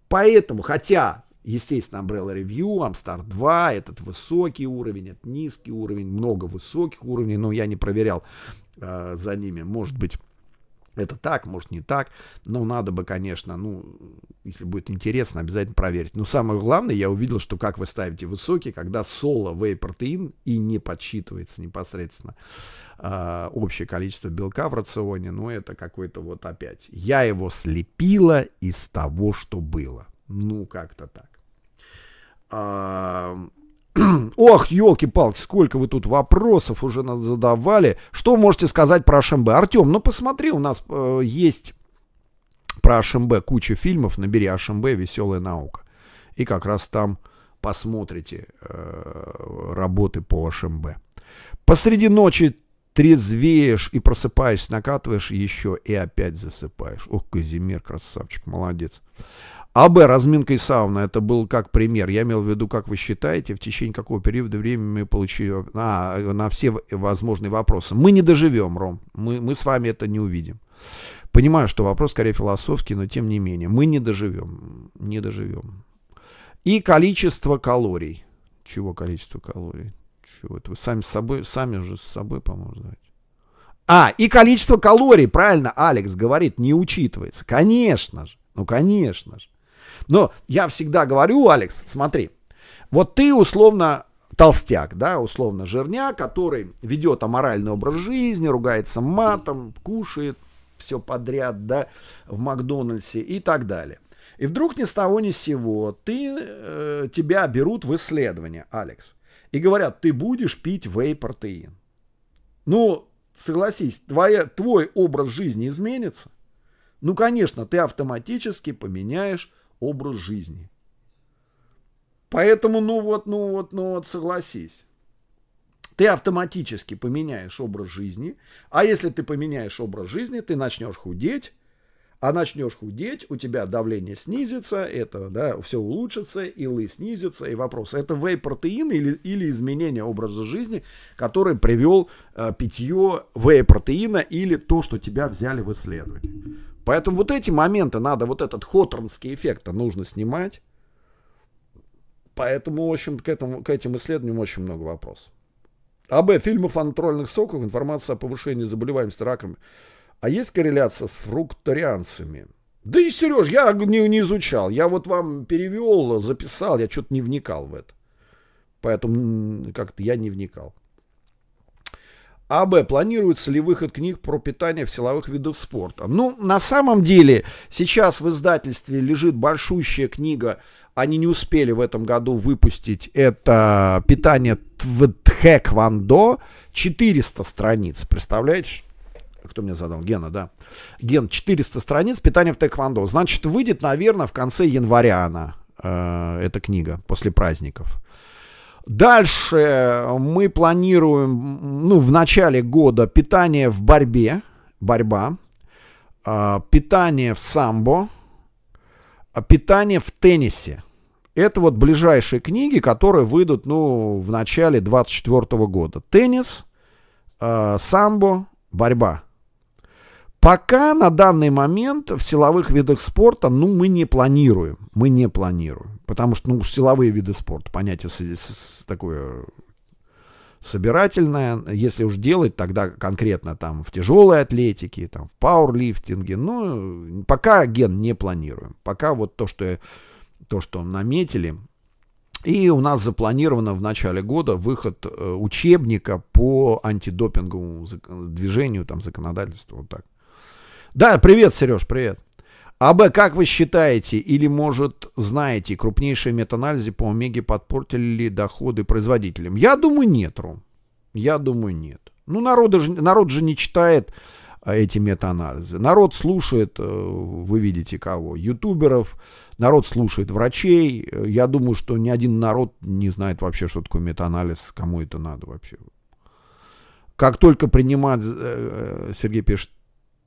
Поэтому, хотя, естественно, Umbrella Review, Amstar 2, этот высокий уровень, этот низкий уровень, много высоких уровней, но я не проверял э, за ними, может быть, это так, может не так, но надо бы, конечно, ну, если будет интересно, обязательно проверить. Но самое главное, я увидел, что как вы ставите высокий, когда соло вей протеин и не подсчитывается непосредственно э, общее количество белка в рационе, но ну, это какой-то вот опять. Я его слепила из того, что было. Ну, как-то так. А, Ох, елки-палки, сколько вы тут вопросов уже задавали. Что можете сказать про Ашембе? Артем, ну посмотри, у нас э, есть про Ашембе куча фильмов. Набери Ашембе «Веселая наука». И как раз там посмотрите э, работы по Ашембе. Посреди ночи трезвеешь и просыпаешься, накатываешь еще и опять засыпаешь. Ох, Казимир, красавчик, молодец. Молодец. А Б. и сауна. Это был как пример. Я имел в виду, как вы считаете, в течение какого периода времени мы получили на, на все возможные вопросы. Мы не доживем, Ром. Мы, мы с вами это не увидим. Понимаю, что вопрос скорее философский, но тем не менее. Мы не доживем. Не доживем. И количество калорий. Чего количество калорий? Чего это? Вы сами с собой, сами же с собой, по-моему, знаете. А, и количество калорий, правильно, Алекс говорит, не учитывается. Конечно же. Ну, конечно же. Но я всегда говорю, Алекс, смотри, вот ты условно толстяк, да, условно жирня, который ведет аморальный образ жизни, ругается матом, кушает все подряд, да, в Макдональдсе и так далее. И вдруг ни с того ни с сего ты, э, тебя берут в исследование, Алекс, и говорят, ты будешь пить вей Ну, согласись, твоя, твой образ жизни изменится. Ну, конечно, ты автоматически поменяешь образ жизни. Поэтому, ну вот, ну вот, ну вот, согласись. Ты автоматически поменяешь образ жизни, а если ты поменяешь образ жизни, ты начнешь худеть, а начнешь худеть, у тебя давление снизится, это, да, все улучшится, и лы снизится, и вопрос, это вей-протеин или, или изменение образа жизни, который привел э, питье вей-протеина или то, что тебя взяли в исследование. Поэтому вот эти моменты надо, вот этот хоторнский эффект нужно снимать. Поэтому, в общем, к, этому, к этим исследованиям очень много вопросов. АБ. Э, Фильмов о натуральных соках. Информация о повышении заболеваемости раками. А есть корреляция с фрукторианцами? Да и, Сереж, я не, не изучал. Я вот вам перевел, записал, я что-то не вникал в это. Поэтому как-то я не вникал. АБ. Планируется ли выход книг про питание в силовых видах спорта? Ну, на самом деле, сейчас в издательстве лежит большущая книга. Они не успели в этом году выпустить. Это «Питание Тхэквондо». 400 страниц, представляешь? кто мне задал? Гена, да. Ген, 400 страниц, питания в тэквондо. Значит, выйдет, наверное, в конце января она, э, эта книга, после праздников. Дальше мы планируем, ну, в начале года питание в борьбе, борьба, а, питание в самбо, а, питание в теннисе. Это вот ближайшие книги, которые выйдут, ну, в начале 24 года. Теннис, а, самбо, борьба. Пока на данный момент в силовых видах спорта, ну, мы не планируем. Мы не планируем. Потому что, ну, силовые виды спорта, понятие с, с, такое собирательное. Если уж делать, тогда конкретно там в тяжелой атлетике, там в пауэрлифтинге. Ну, пока ген не планируем. Пока вот то, что, то, что наметили. И у нас запланировано в начале года выход э, учебника по антидопинговому движению, там, законодательству, вот так. Да, привет, Сереж, привет. АБ, как вы считаете или, может, знаете, крупнейшие метанализы по Омеге подпортили ли доходы производителям? Я думаю, нет, Ром. Я думаю, нет. Ну, народ же, народ же не читает а, эти метаанализы. Народ слушает, э, вы видите кого, ютуберов, народ слушает врачей. Я думаю, что ни один народ не знает вообще, что такое метаанализ, кому это надо вообще. Как только принимать, э, э, Сергей пишет,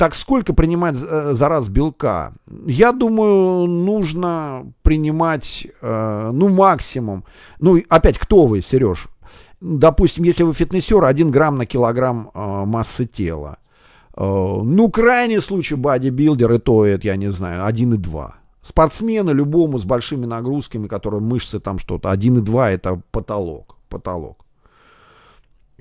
так сколько принимать э, за раз белка? Я думаю, нужно принимать, э, ну, максимум. Ну, опять, кто вы, Сереж? Допустим, если вы фитнесер, 1 грамм на килограмм э, массы тела. Ну, крайний случай бодибилдер, и то, это я не знаю, 1,2. Спортсмены любому с большими нагрузками, которые мышцы там что-то, 1,2 это потолок, потолок.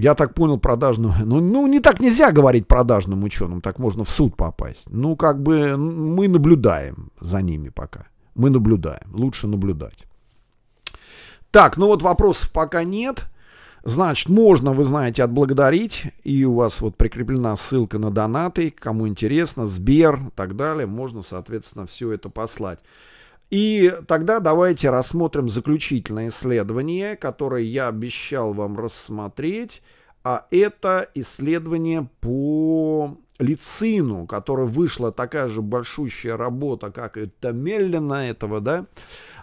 Я так понял, продажным... Ну, ну, не так нельзя говорить продажным ученым, так можно в суд попасть. Ну, как бы мы наблюдаем за ними пока. Мы наблюдаем. Лучше наблюдать. Так, ну вот вопросов пока нет. Значит, можно, вы знаете, отблагодарить. И у вас вот прикреплена ссылка на донаты. Кому интересно, Сбер и так далее. Можно, соответственно, все это послать. И тогда давайте рассмотрим заключительное исследование, которое я обещал вам рассмотреть. А это исследование по лицину, которое вышла такая же большущая работа, как и Томеллина этого, да.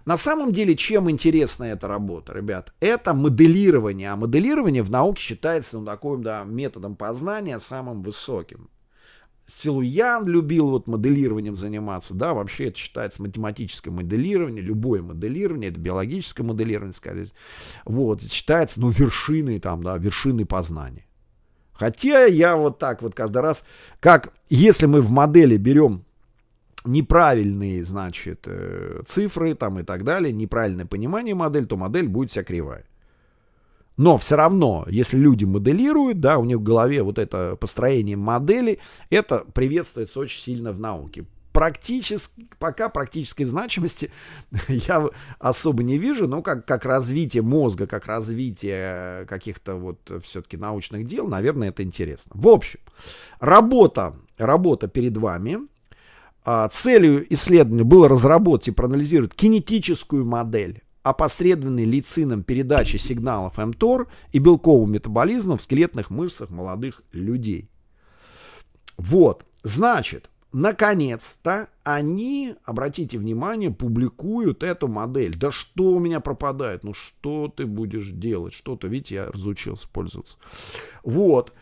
На самом деле, чем интересна эта работа, ребят? Это моделирование. А моделирование в науке считается ну, таким да, методом познания самым высоким. Силуян любил вот моделированием заниматься, да, вообще это считается математическое моделирование, любое моделирование, это биологическое моделирование, скорее, вот, считается, ну, вершиной там, да, вершиной познания. Хотя я вот так вот каждый раз, как если мы в модели берем неправильные, значит, э, цифры там и так далее, неправильное понимание модели, то модель будет вся кривая. Но все равно, если люди моделируют, да, у них в голове вот это построение модели, это приветствуется очень сильно в науке. Практически, пока практической значимости я особо не вижу, но как, как развитие мозга, как развитие каких-то вот все-таки научных дел, наверное, это интересно. В общем, работа, работа перед вами. А, целью исследования было разработать и проанализировать кинетическую модель опосредованной лицином передачи сигналов МТОР и белкового метаболизма в скелетных мышцах молодых людей. Вот, значит, наконец-то они, обратите внимание, публикуют эту модель. Да что у меня пропадает? Ну что ты будешь делать? Что-то, видите, я разучился пользоваться. Вот.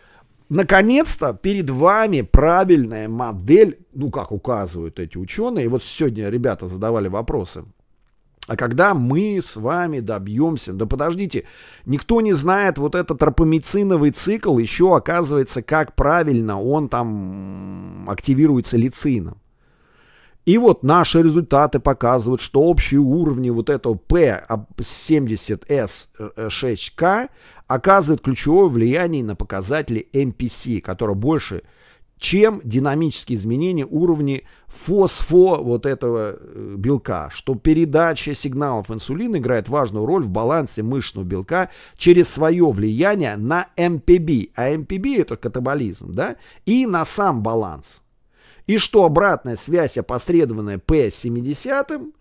Наконец-то перед вами правильная модель, ну как указывают эти ученые. И вот сегодня ребята задавали вопросы а когда мы с вами добьемся... Да подождите, никто не знает вот этот рапамициновый цикл, еще оказывается, как правильно он там активируется лицином. И вот наши результаты показывают, что общие уровни вот этого P70S6K а, оказывают ключевое влияние на показатели MPC, которые больше чем динамические изменения уровней фосфо вот этого э, белка, что передача сигналов инсулина играет важную роль в балансе мышечного белка через свое влияние на МПБ, а МПБ это катаболизм, да, и на сам баланс. И что обратная связь, опосредованная P70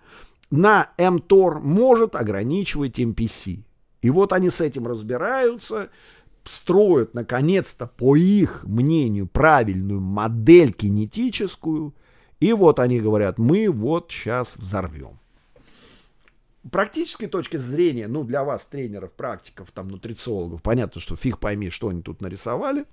на МТОР может ограничивать МПС. И вот они с этим разбираются, строят, наконец-то, по их мнению, правильную модель кинетическую. И вот они говорят, мы вот сейчас взорвем. Практической точки зрения, ну, для вас, тренеров, практиков, там, нутрициологов, понятно, что фиг пойми, что они тут нарисовали.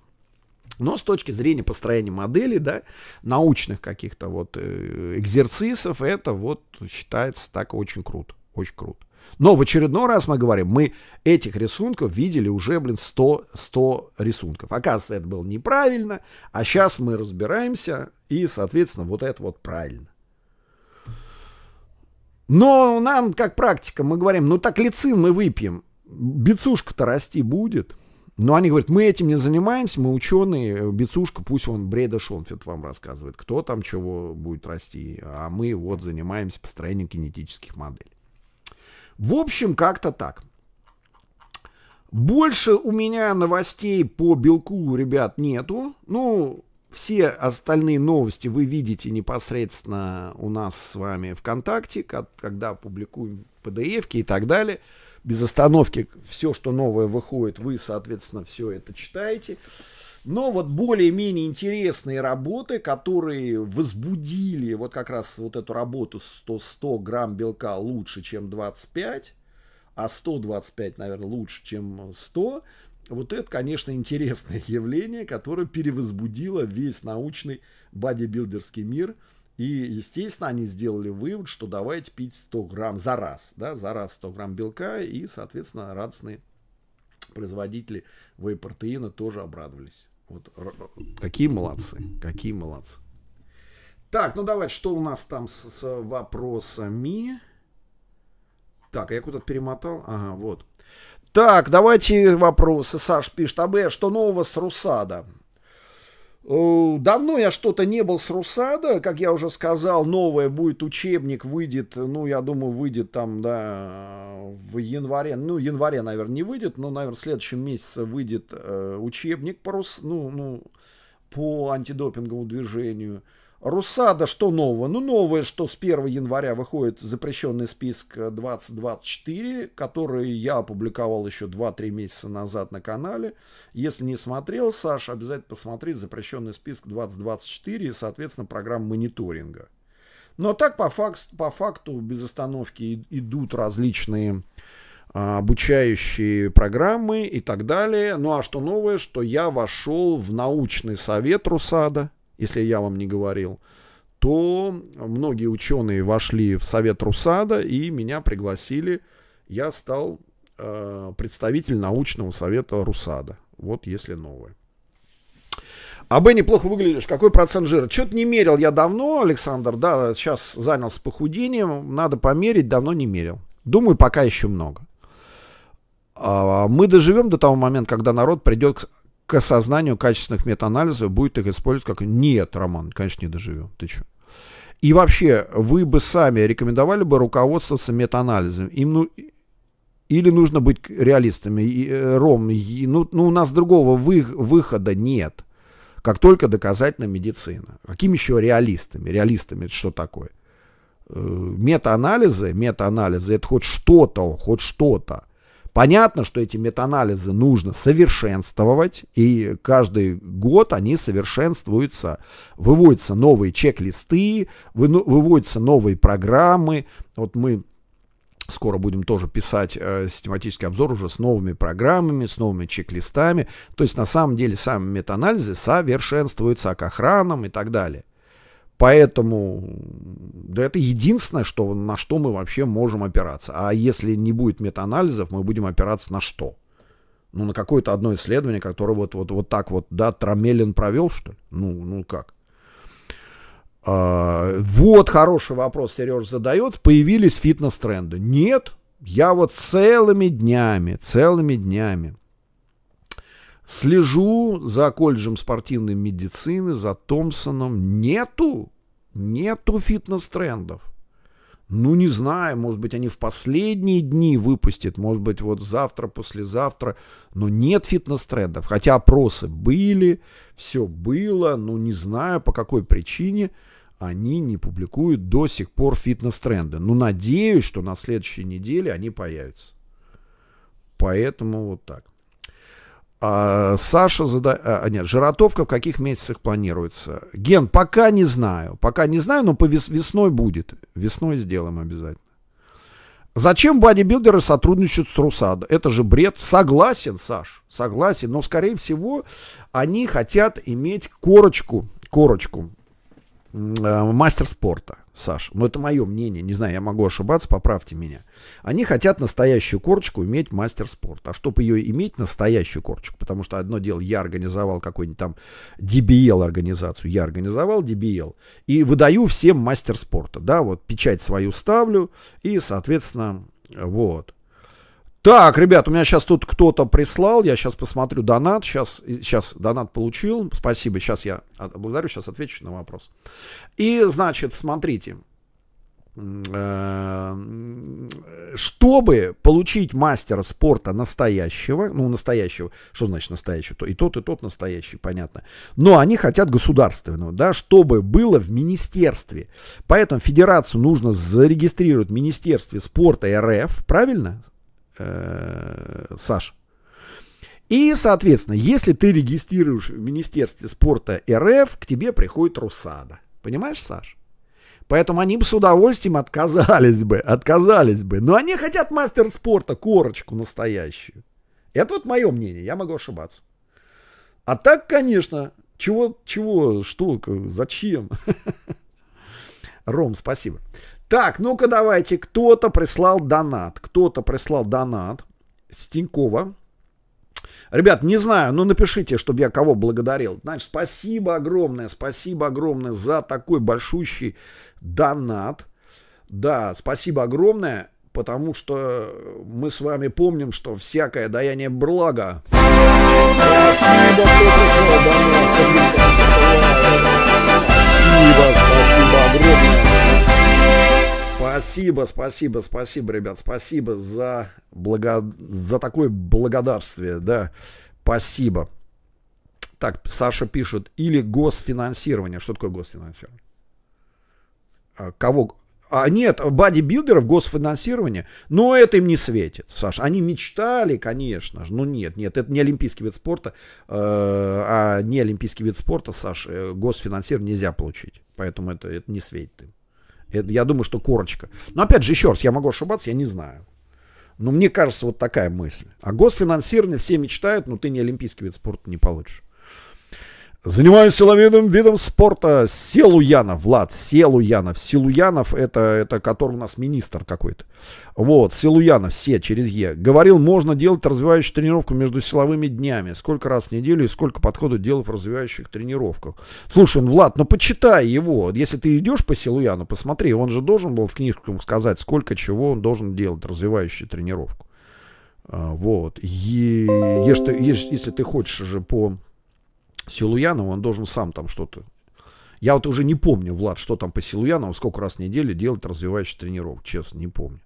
Но с точки зрения построения модели, да, научных каких-то вот э, экзерцисов, это вот считается так очень круто, очень круто. Но в очередной раз мы говорим, мы этих рисунков видели уже, блин, 100, 100 рисунков. Оказывается, это было неправильно, а сейчас мы разбираемся, и, соответственно, вот это вот правильно. Но нам, как практика, мы говорим, ну так лицин мы выпьем, бицушка-то расти будет. Но они говорят, мы этим не занимаемся, мы ученые, бицушка, пусть он Бреда Шонфилд вам рассказывает, кто там чего будет расти, а мы вот занимаемся построением кинетических моделей. В общем, как-то так. Больше у меня новостей по белку, ребят, нету. Ну, все остальные новости вы видите непосредственно у нас с вами ВКонтакте, когда публикуем pdf и так далее. Без остановки все, что новое выходит, вы, соответственно, все это читаете. Но вот более-менее интересные работы, которые возбудили вот как раз вот эту работу 100, 100 грамм белка лучше, чем 25, а 125, наверное, лучше, чем 100, вот это, конечно, интересное явление, которое перевозбудило весь научный бодибилдерский мир. И, естественно, они сделали вывод, что давайте пить 100 грамм за раз, да, за раз 100 грамм белка, и, соответственно, радостные производители вей-протеина тоже обрадовались. Вот, какие молодцы, какие молодцы. Так, ну давайте, что у нас там с, с вопросами? Так, а я куда-то перемотал. Ага, вот. Так, давайте вопросы. Саш пишет, АБ, что нового с Русада? Э, давно я что-то не был с Русада, как я уже сказал, новое будет учебник, выйдет, ну, я думаю, выйдет там, да, в январе, ну, январе, наверное, не выйдет, но, наверное, в следующем месяце выйдет э, учебник по, Рус, ну, ну, по антидопинговому движению. Русада, что нового? Ну, новое, что с 1 января выходит запрещенный список 2024, который я опубликовал еще 2-3 месяца назад на канале. Если не смотрел, Саш, обязательно посмотри запрещенный список 2024 и, соответственно, программа мониторинга. Но ну, а так по, факт, по факту без остановки идут различные а, обучающие программы и так далее. Ну а что новое, что я вошел в научный совет Русада – если я вам не говорил, то многие ученые вошли в совет Русада и меня пригласили. Я стал э, представитель научного совета Русада. Вот если новое. А Б, неплохо выглядишь. Какой процент жира? Что-то не мерил я давно, Александр. Да, сейчас занялся похудением. Надо померить. Давно не мерил. Думаю, пока еще много. А, мы доживем до того момента, когда народ придет к осознанию качественных метаанализов будет их использовать как «нет, Роман, конечно, не доживем, ты что?» И вообще, вы бы сами рекомендовали бы руководствоваться метаанализом? Им, ну, или нужно быть реалистами? И, э, Ром, и, ну, ну, у нас другого вы, выхода нет. Как только доказательная медицина. Каким еще реалистами? Реалистами это что такое? Э, метаанализы, метаанализы это хоть что-то, хоть что-то. Понятно, что эти метаанализы нужно совершенствовать, и каждый год они совершенствуются. Выводятся новые чек-листы, выводятся новые программы. Вот мы скоро будем тоже писать э, систематический обзор уже с новыми программами, с новыми чек-листами. То есть на самом деле сами метаанализы совершенствуются а к охранам и так далее. Поэтому да это единственное, что, на что мы вообще можем опираться. А если не будет метаанализов, мы будем опираться на что? Ну, на какое-то одно исследование, которое вот, вот, вот так вот, да, Трамелин провел, что ли? Ну, ну как? А, вот хороший вопрос Сереж задает. Появились фитнес-тренды? Нет. Я вот целыми днями, целыми днями Слежу за колледжем спортивной медицины, за Томпсоном. Нету Нету фитнес-трендов. Ну, не знаю, может быть, они в последние дни выпустят, может быть, вот завтра, послезавтра, но нет фитнес-трендов. Хотя опросы были, все было, но не знаю, по какой причине они не публикуют до сих пор фитнес-тренды. Ну, надеюсь, что на следующей неделе они появятся. Поэтому вот так. А, Саша зада... А, а, нет, жиротовка в каких месяцах планируется? Ген, пока не знаю. Пока не знаю, но по вес... весной будет. Весной сделаем обязательно. Зачем бодибилдеры сотрудничают с Русадо? Это же бред. Согласен, Саш, согласен. Но, скорее всего, они хотят иметь корочку, корочку э, мастер спорта. Саш, но ну, это мое мнение, не знаю, я могу ошибаться, поправьте меня. Они хотят настоящую корочку иметь мастер спорта. А чтобы ее иметь, настоящую корочку, потому что одно дело, я организовал какой-нибудь там DBL организацию, я организовал DBL и выдаю всем мастер спорта, да, вот печать свою ставлю и, соответственно, вот. Так, ребят, у меня сейчас тут кто-то прислал, я сейчас посмотрю донат, сейчас, сейчас донат получил, спасибо, сейчас я благодарю, сейчас отвечу на вопрос. И, значит, смотрите, э, чтобы получить мастера спорта настоящего, ну, настоящего, что значит настоящего, то и тот, и тот настоящий, понятно, но они хотят государственного, да, чтобы было в министерстве. Поэтому федерацию нужно зарегистрировать в Министерстве спорта РФ, правильно? э, Саш. И, соответственно, если ты регистрируешь в Министерстве спорта РФ, к тебе приходит Русада. Понимаешь, Саш? Поэтому они бы с удовольствием отказались бы, отказались бы. Но они хотят мастер спорта, корочку настоящую. Это вот мое мнение, я могу ошибаться. А так, конечно, чего, чего, что, зачем? Ром, спасибо. Так, ну-ка давайте, кто-то прислал донат, кто-то прислал донат с Тинькова. Ребят, не знаю, но ну напишите, чтобы я кого благодарил. Значит, спасибо огромное, спасибо огромное за такой большущий донат. Да, спасибо огромное, потому что мы с вами помним, что всякое даяние блага. Спасибо, кто Спасибо, спасибо огромное. Спасибо, спасибо, спасибо, ребят, спасибо за, благо... за такое благодарствие, да, спасибо. Так, Саша пишет, или госфинансирование. Что такое госфинансирование? А, кого? А, нет, бодибилдеров госфинансирование, но это им не светит, Саша. Они мечтали, конечно же, но ну, нет, нет, это не олимпийский вид спорта, э, а не олимпийский вид спорта, Саша, э, госфинансирование нельзя получить, поэтому это, это не светит им. Э, я думаю, что корочка. Но опять же, еще раз, я могу ошибаться, я не знаю. Но мне кажется, вот такая мысль. А госфинансирование все мечтают, но ты не олимпийский вид спорта не получишь. Занимаюсь силовидом видом спорта. Селуянов, Влад, Селуянов. Селуянов это, это который у нас министр какой-то. Вот, Селуянов, все через Е. Говорил, можно делать развивающую тренировку между силовыми днями. Сколько раз в неделю и сколько подходов делать в развивающих тренировках. Слушай, ну, Влад, ну почитай его. Если ты идешь по Селуяну, посмотри, он же должен был в книжках сказать, сколько чего он должен делать, развивающую тренировку. А, вот. Е- ешь, ешь, если ты хочешь же по Силуянову, он должен сам там что-то... Я вот уже не помню, Влад, что там по Силуянову, сколько раз в неделю делать развивающих тренировок, честно, не помню.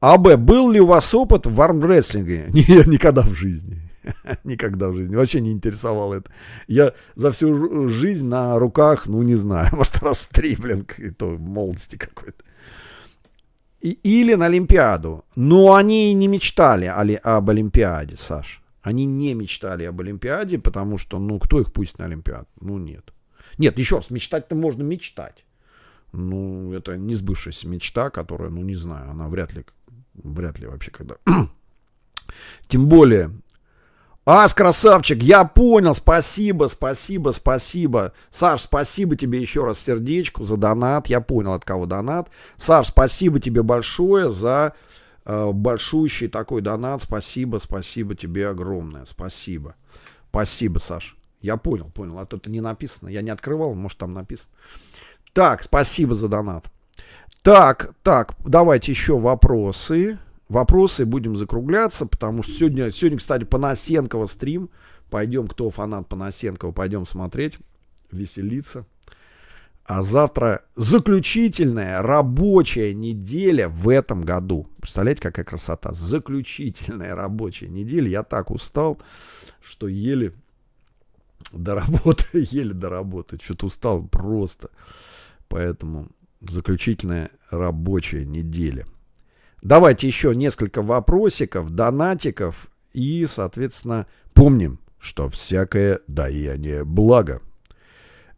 АБ, Был ли у вас опыт в армрестлинге? Нет, никогда в жизни. Никогда в жизни. Вообще не интересовало это. Я за всю жизнь на руках, ну, не знаю, может, раз три, блин, и то молодости какой-то. И, или на Олимпиаду. Но они не мечтали о, а об Олимпиаде, Саш. Они не мечтали об Олимпиаде, потому что, ну, кто их пустит на Олимпиаду? Ну, нет. Нет, еще раз, мечтать-то можно мечтать. Ну, это не сбывшаяся мечта, которая, ну, не знаю, она вряд ли, вряд ли вообще когда. Тем более, Ас, красавчик, я понял, спасибо, спасибо, спасибо. Саш, спасибо тебе еще раз сердечку за донат, я понял, от кого донат. Саш, спасибо тебе большое за Э, большущий такой донат. Спасибо, спасибо тебе огромное. Спасибо. Спасибо, Саш. Я понял, понял. А то это не написано. Я не открывал, может, там написано. Так, спасибо за донат. Так, так, давайте еще вопросы. Вопросы будем закругляться, потому что сегодня, сегодня, кстати, Панасенкова стрим. Пойдем, кто фанат Панасенкова, пойдем смотреть, веселиться а завтра заключительная рабочая неделя в этом году. Представляете, какая красота? Заключительная рабочая неделя. Я так устал, что еле до работы, еле до работы. Что-то устал просто. Поэтому заключительная рабочая неделя. Давайте еще несколько вопросиков, донатиков. И, соответственно, помним, что всякое даяние благо.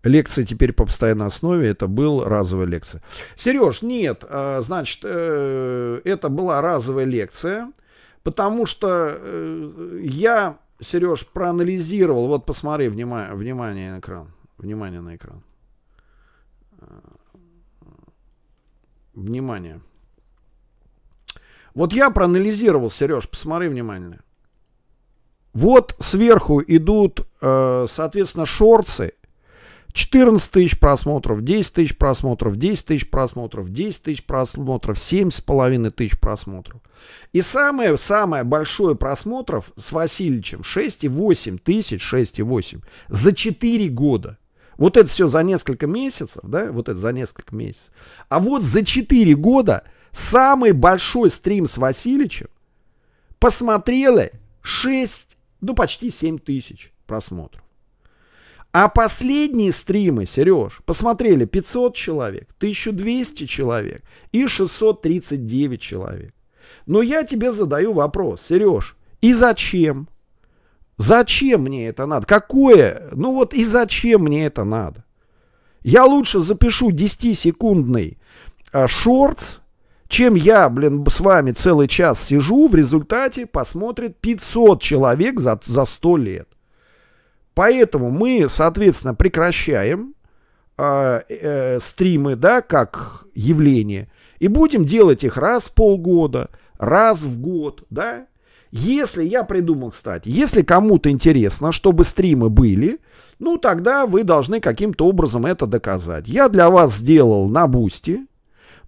Лекции теперь по постоянной основе, это был разовая лекция. Сереж, нет, а, значит, э, это была разовая лекция, потому что э, я, Сереж, проанализировал, вот посмотри, внимание, внимание на экран, внимание на экран. Э, внимание. Вот я проанализировал, Сереж, посмотри внимательно. Вот сверху идут, соответственно, шорцы 14 тысяч просмотров, 10 тысяч просмотров, 10 тысяч просмотров, 10 тысяч просмотров, 7,5 тысяч просмотров. И самое, самое большое просмотров с Васильевичем 6,8 тысяч, 6,8 за 4 года. Вот это все за несколько месяцев, да, вот это за несколько месяцев. А вот за 4 года самый большой стрим с Васильевичем посмотрели 6, ну почти 7 тысяч просмотров. А последние стримы, Сереж, посмотрели 500 человек, 1200 человек и 639 человек. Но я тебе задаю вопрос, Сереж, и зачем? Зачем мне это надо? Какое? Ну вот и зачем мне это надо? Я лучше запишу 10-секундный а, шортс, чем я, блин, с вами целый час сижу, в результате посмотрит 500 человек за, за 100 лет. Поэтому мы, соответственно, прекращаем а, э, э, стримы, да, как явление, и будем делать их раз в полгода, раз в год, да. Если я придумал, кстати, если кому-то интересно, чтобы стримы были, ну тогда вы должны каким-то образом это доказать. Я для вас сделал на бусте,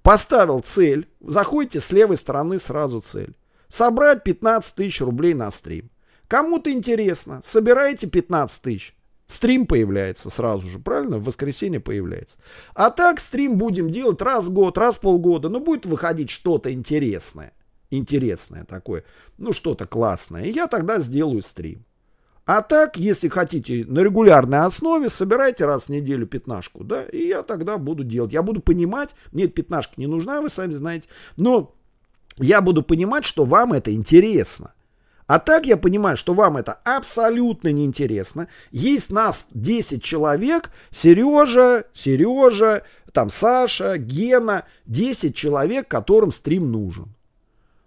поставил цель, заходите с левой стороны сразу цель. Собрать 15 тысяч рублей на стрим. Кому-то интересно. Собираете 15 тысяч. Стрим появляется сразу же, правильно? В воскресенье появляется. А так стрим будем делать раз в год, раз в полгода. Но ну, будет выходить что-то интересное. Интересное такое. Ну, что-то классное. И я тогда сделаю стрим. А так, если хотите, на регулярной основе собирайте раз в неделю пятнашку, да, и я тогда буду делать. Я буду понимать, мне пятнашка не нужна, вы сами знаете, но я буду понимать, что вам это интересно. А так я понимаю, что вам это абсолютно неинтересно. Есть нас 10 человек, Сережа, Сережа, там Саша, Гена, 10 человек, которым стрим нужен.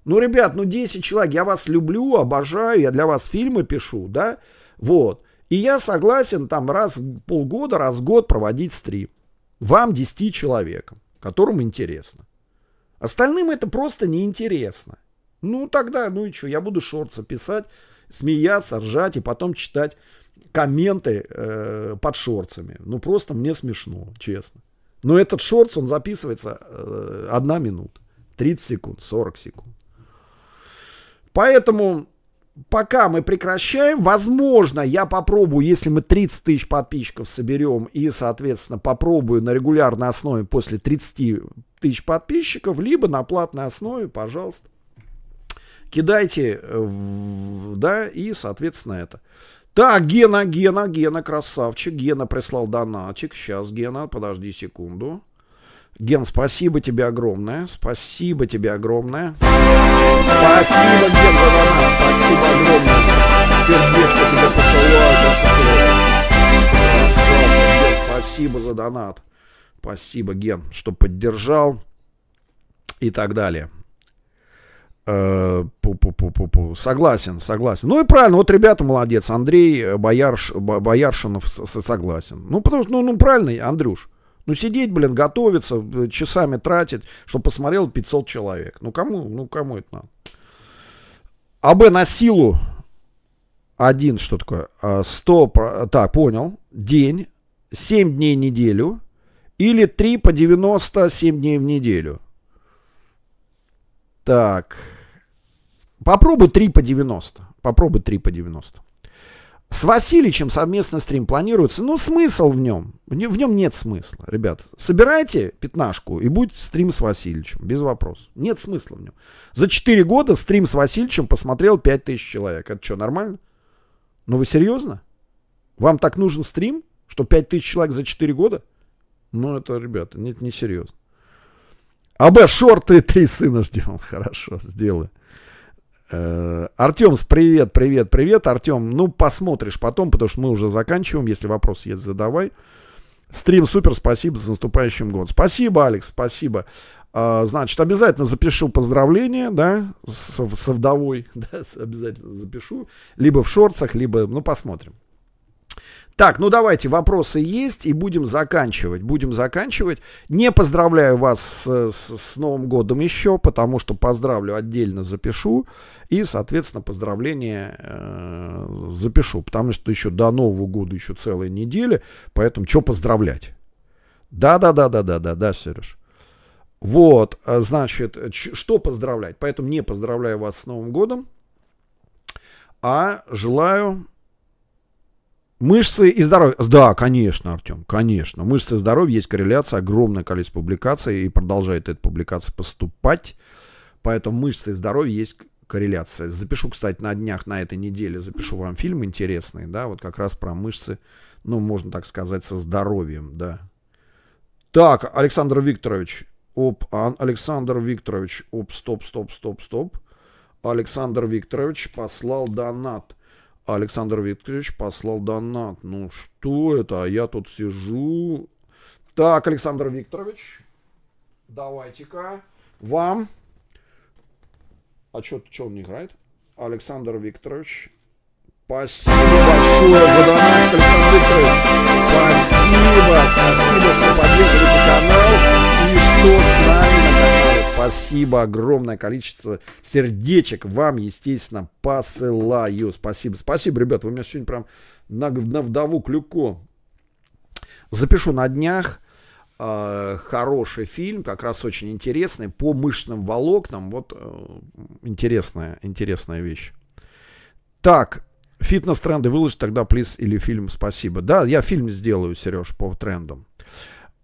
Ну, ребят, ну 10 человек, я вас люблю, обожаю, я для вас фильмы пишу, да, вот. И я согласен там раз в полгода, раз в год проводить стрим. Вам 10 человекам, которым интересно. Остальным это просто неинтересно. Ну тогда, ну и что, я буду шорцы писать, смеяться, ржать и потом читать комменты э, под шорцами. Ну просто мне смешно, честно. Но этот шорц, он записывается э, 1 минута, 30 секунд, 40 секунд. Поэтому пока мы прекращаем, возможно, я попробую, если мы 30 тысяч подписчиков соберем и, соответственно, попробую на регулярной основе после 30 тысяч подписчиков, либо на платной основе, пожалуйста, Кидайте, э, да, и, соответственно, это. Так, Гена, Гена, Гена, красавчик. Гена прислал донатик. Сейчас, Гена, подожди секунду. Ген, спасибо тебе огромное. Спасибо тебе огромное. Спасибо, Ген, за донат. Спасибо огромное. Сердечко тебе посылаю. Спасибо за донат. Спасибо, Ген, что поддержал и так далее. Э, Пу-пу-пу-пу-пу. Согласен, согласен. Ну и правильно, вот ребята молодец. Андрей э, Боярш, Бояршинов согласен. Ну, потому что, ну, ну правильно, Андрюш. Ну, сидеть, блин, готовиться, э, часами тратить, чтобы посмотрел 500 человек. Ну, кому, ну, кому это надо? АБ на силу. Один, что такое? 100, а, так, понял. День, 7 дней в неделю. Или 3 по 97 дней в неделю. Так. Попробуй 3 по 90. Попробуй 3 по 90. С Васильичем совместно стрим планируется. Ну, смысл в нем. В нем нет смысла, ребят. Собирайте пятнашку и будет стрим с Васильичем. Без вопросов. Нет смысла в нем. За 4 года стрим с Васильичем посмотрел 5000 человек. Это что, нормально? Ну, вы серьезно? Вам так нужен стрим, что 5000 человек за 4 года? Ну, это, ребята, нет, не серьезно. АБ шорты три сына ждем. Хорошо, сделай. Э, Артем, привет, привет, привет. Артем, ну посмотришь потом, потому что мы уже заканчиваем. Если вопрос есть, задавай. Стрим супер, спасибо за наступающим год. Спасибо, Алекс, спасибо. А, значит, обязательно запишу поздравление, да, со, со вдовой, да, обязательно запишу. Либо в шорцах, либо, ну, посмотрим. Так, ну давайте, вопросы есть, и будем заканчивать. Будем заканчивать. Не поздравляю вас с, с, с Новым годом еще, потому что поздравлю отдельно запишу. И, соответственно, поздравления э, запишу, потому что еще до Нового года еще целая неделя. Поэтому что поздравлять? Да-да-да-да-да-да, Сереж. Вот, э, значит, что поздравлять? Поэтому не поздравляю вас с Новым годом, а желаю Мышцы и здоровье. Да, конечно, Артем, конечно. Мышцы и здоровье есть корреляция, огромное количество публикаций, и продолжает эта публикация поступать. Поэтому мышцы и здоровье есть корреляция. Запишу, кстати, на днях, на этой неделе, запишу вам фильм интересный, да, вот как раз про мышцы, ну, можно так сказать, со здоровьем, да. Так, Александр Викторович, оп, Александр Викторович, оп, стоп, стоп, стоп, стоп. Александр Викторович послал донат – Александр Викторович послал донат. Ну что это? А я тут сижу. Так, Александр Викторович, давайте-ка вам. А что, что он не играет? Александр Викторович, спасибо большое за донат, Александр Викторович. Спасибо, спасибо, что поддерживаете канал и что с нами Спасибо огромное количество сердечек вам, естественно, посылаю. Спасибо, спасибо, ребят, вы меня сегодня прям на, на вдову клюко. Запишу на днях э, хороший фильм, как раз очень интересный, по мышечным волокнам. Вот э, интересная, интересная вещь. Так, фитнес-тренды выложить тогда, плиз, или фильм, спасибо. Да, я фильм сделаю, Сереж, по трендам.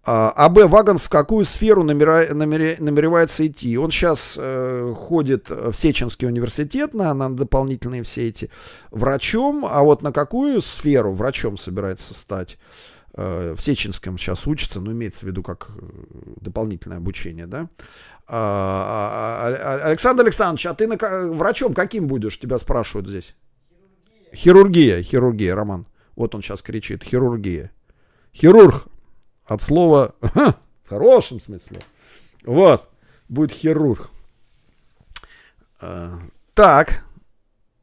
А, а Б Ваганс в какую сферу намера, намере, намеревается идти? Он сейчас э, ходит в Сеченский университет на, на дополнительные все эти врачом, а вот на какую сферу врачом собирается стать? Э, в Сеченском сейчас учится, но ну, имеется в виду как э, дополнительное обучение, да? Э, Александр Александрович, а ты на, врачом каким будешь? Тебя спрашивают здесь. Хирургия, хирургия, хирургия Роман. Вот он сейчас кричит, хирургия. Хирург, от слова в хорошем смысле. Вот. Будет хирург. Э, так.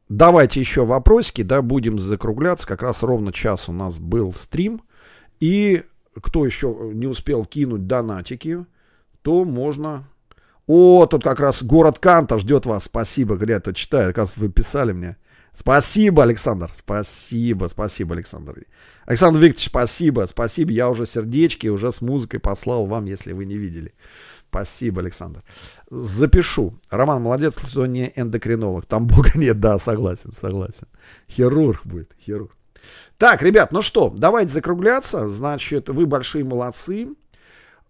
Давайте еще вопросики, да, будем закругляться. Как раз ровно час у нас был стрим. И кто еще не успел кинуть донатики, то можно... О, тут как раз город Канта ждет вас. Спасибо, Глеб, это читаю. Как раз вы писали мне. Спасибо, Александр. Спасибо, спасибо, Александр. Александр Викторович, спасибо, спасибо. Я уже сердечки, уже с музыкой послал вам, если вы не видели. Спасибо, Александр. Запишу. Роман молодец, что не эндокринолог. Там бога нет, да, согласен, согласен. Хирург будет, хирург. Так, ребят, ну что, давайте закругляться. Значит, вы большие молодцы.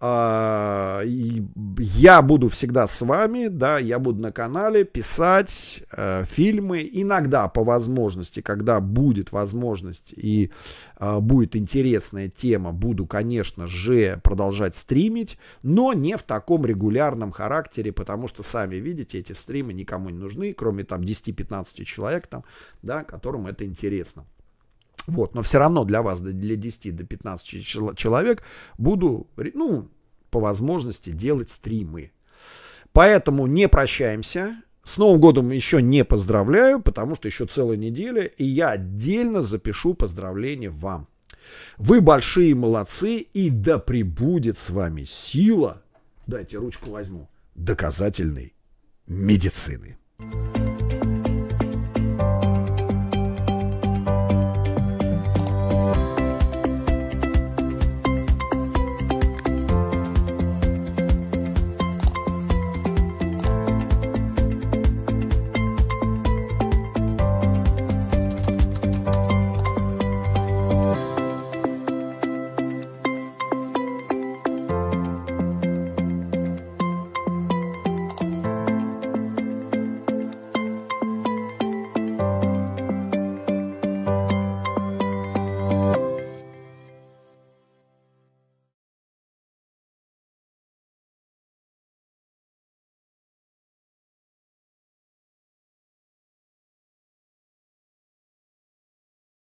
А, я буду всегда с вами, да, я буду на канале писать э, фильмы. Иногда по возможности, когда будет возможность и э, будет интересная тема, буду, конечно же, продолжать стримить, но не в таком регулярном характере, потому что, сами видите, эти стримы никому не нужны, кроме там 10-15 человек там, да, которым это интересно. Вот, но все равно для вас, для 10 до 15 человек, буду, ну, по возможности делать стримы. Поэтому не прощаемся. С Новым годом еще не поздравляю, потому что еще целая неделя, и я отдельно запишу поздравление вам. Вы большие молодцы, и да пребудет с вами сила, дайте ручку возьму, доказательной медицины. Thank you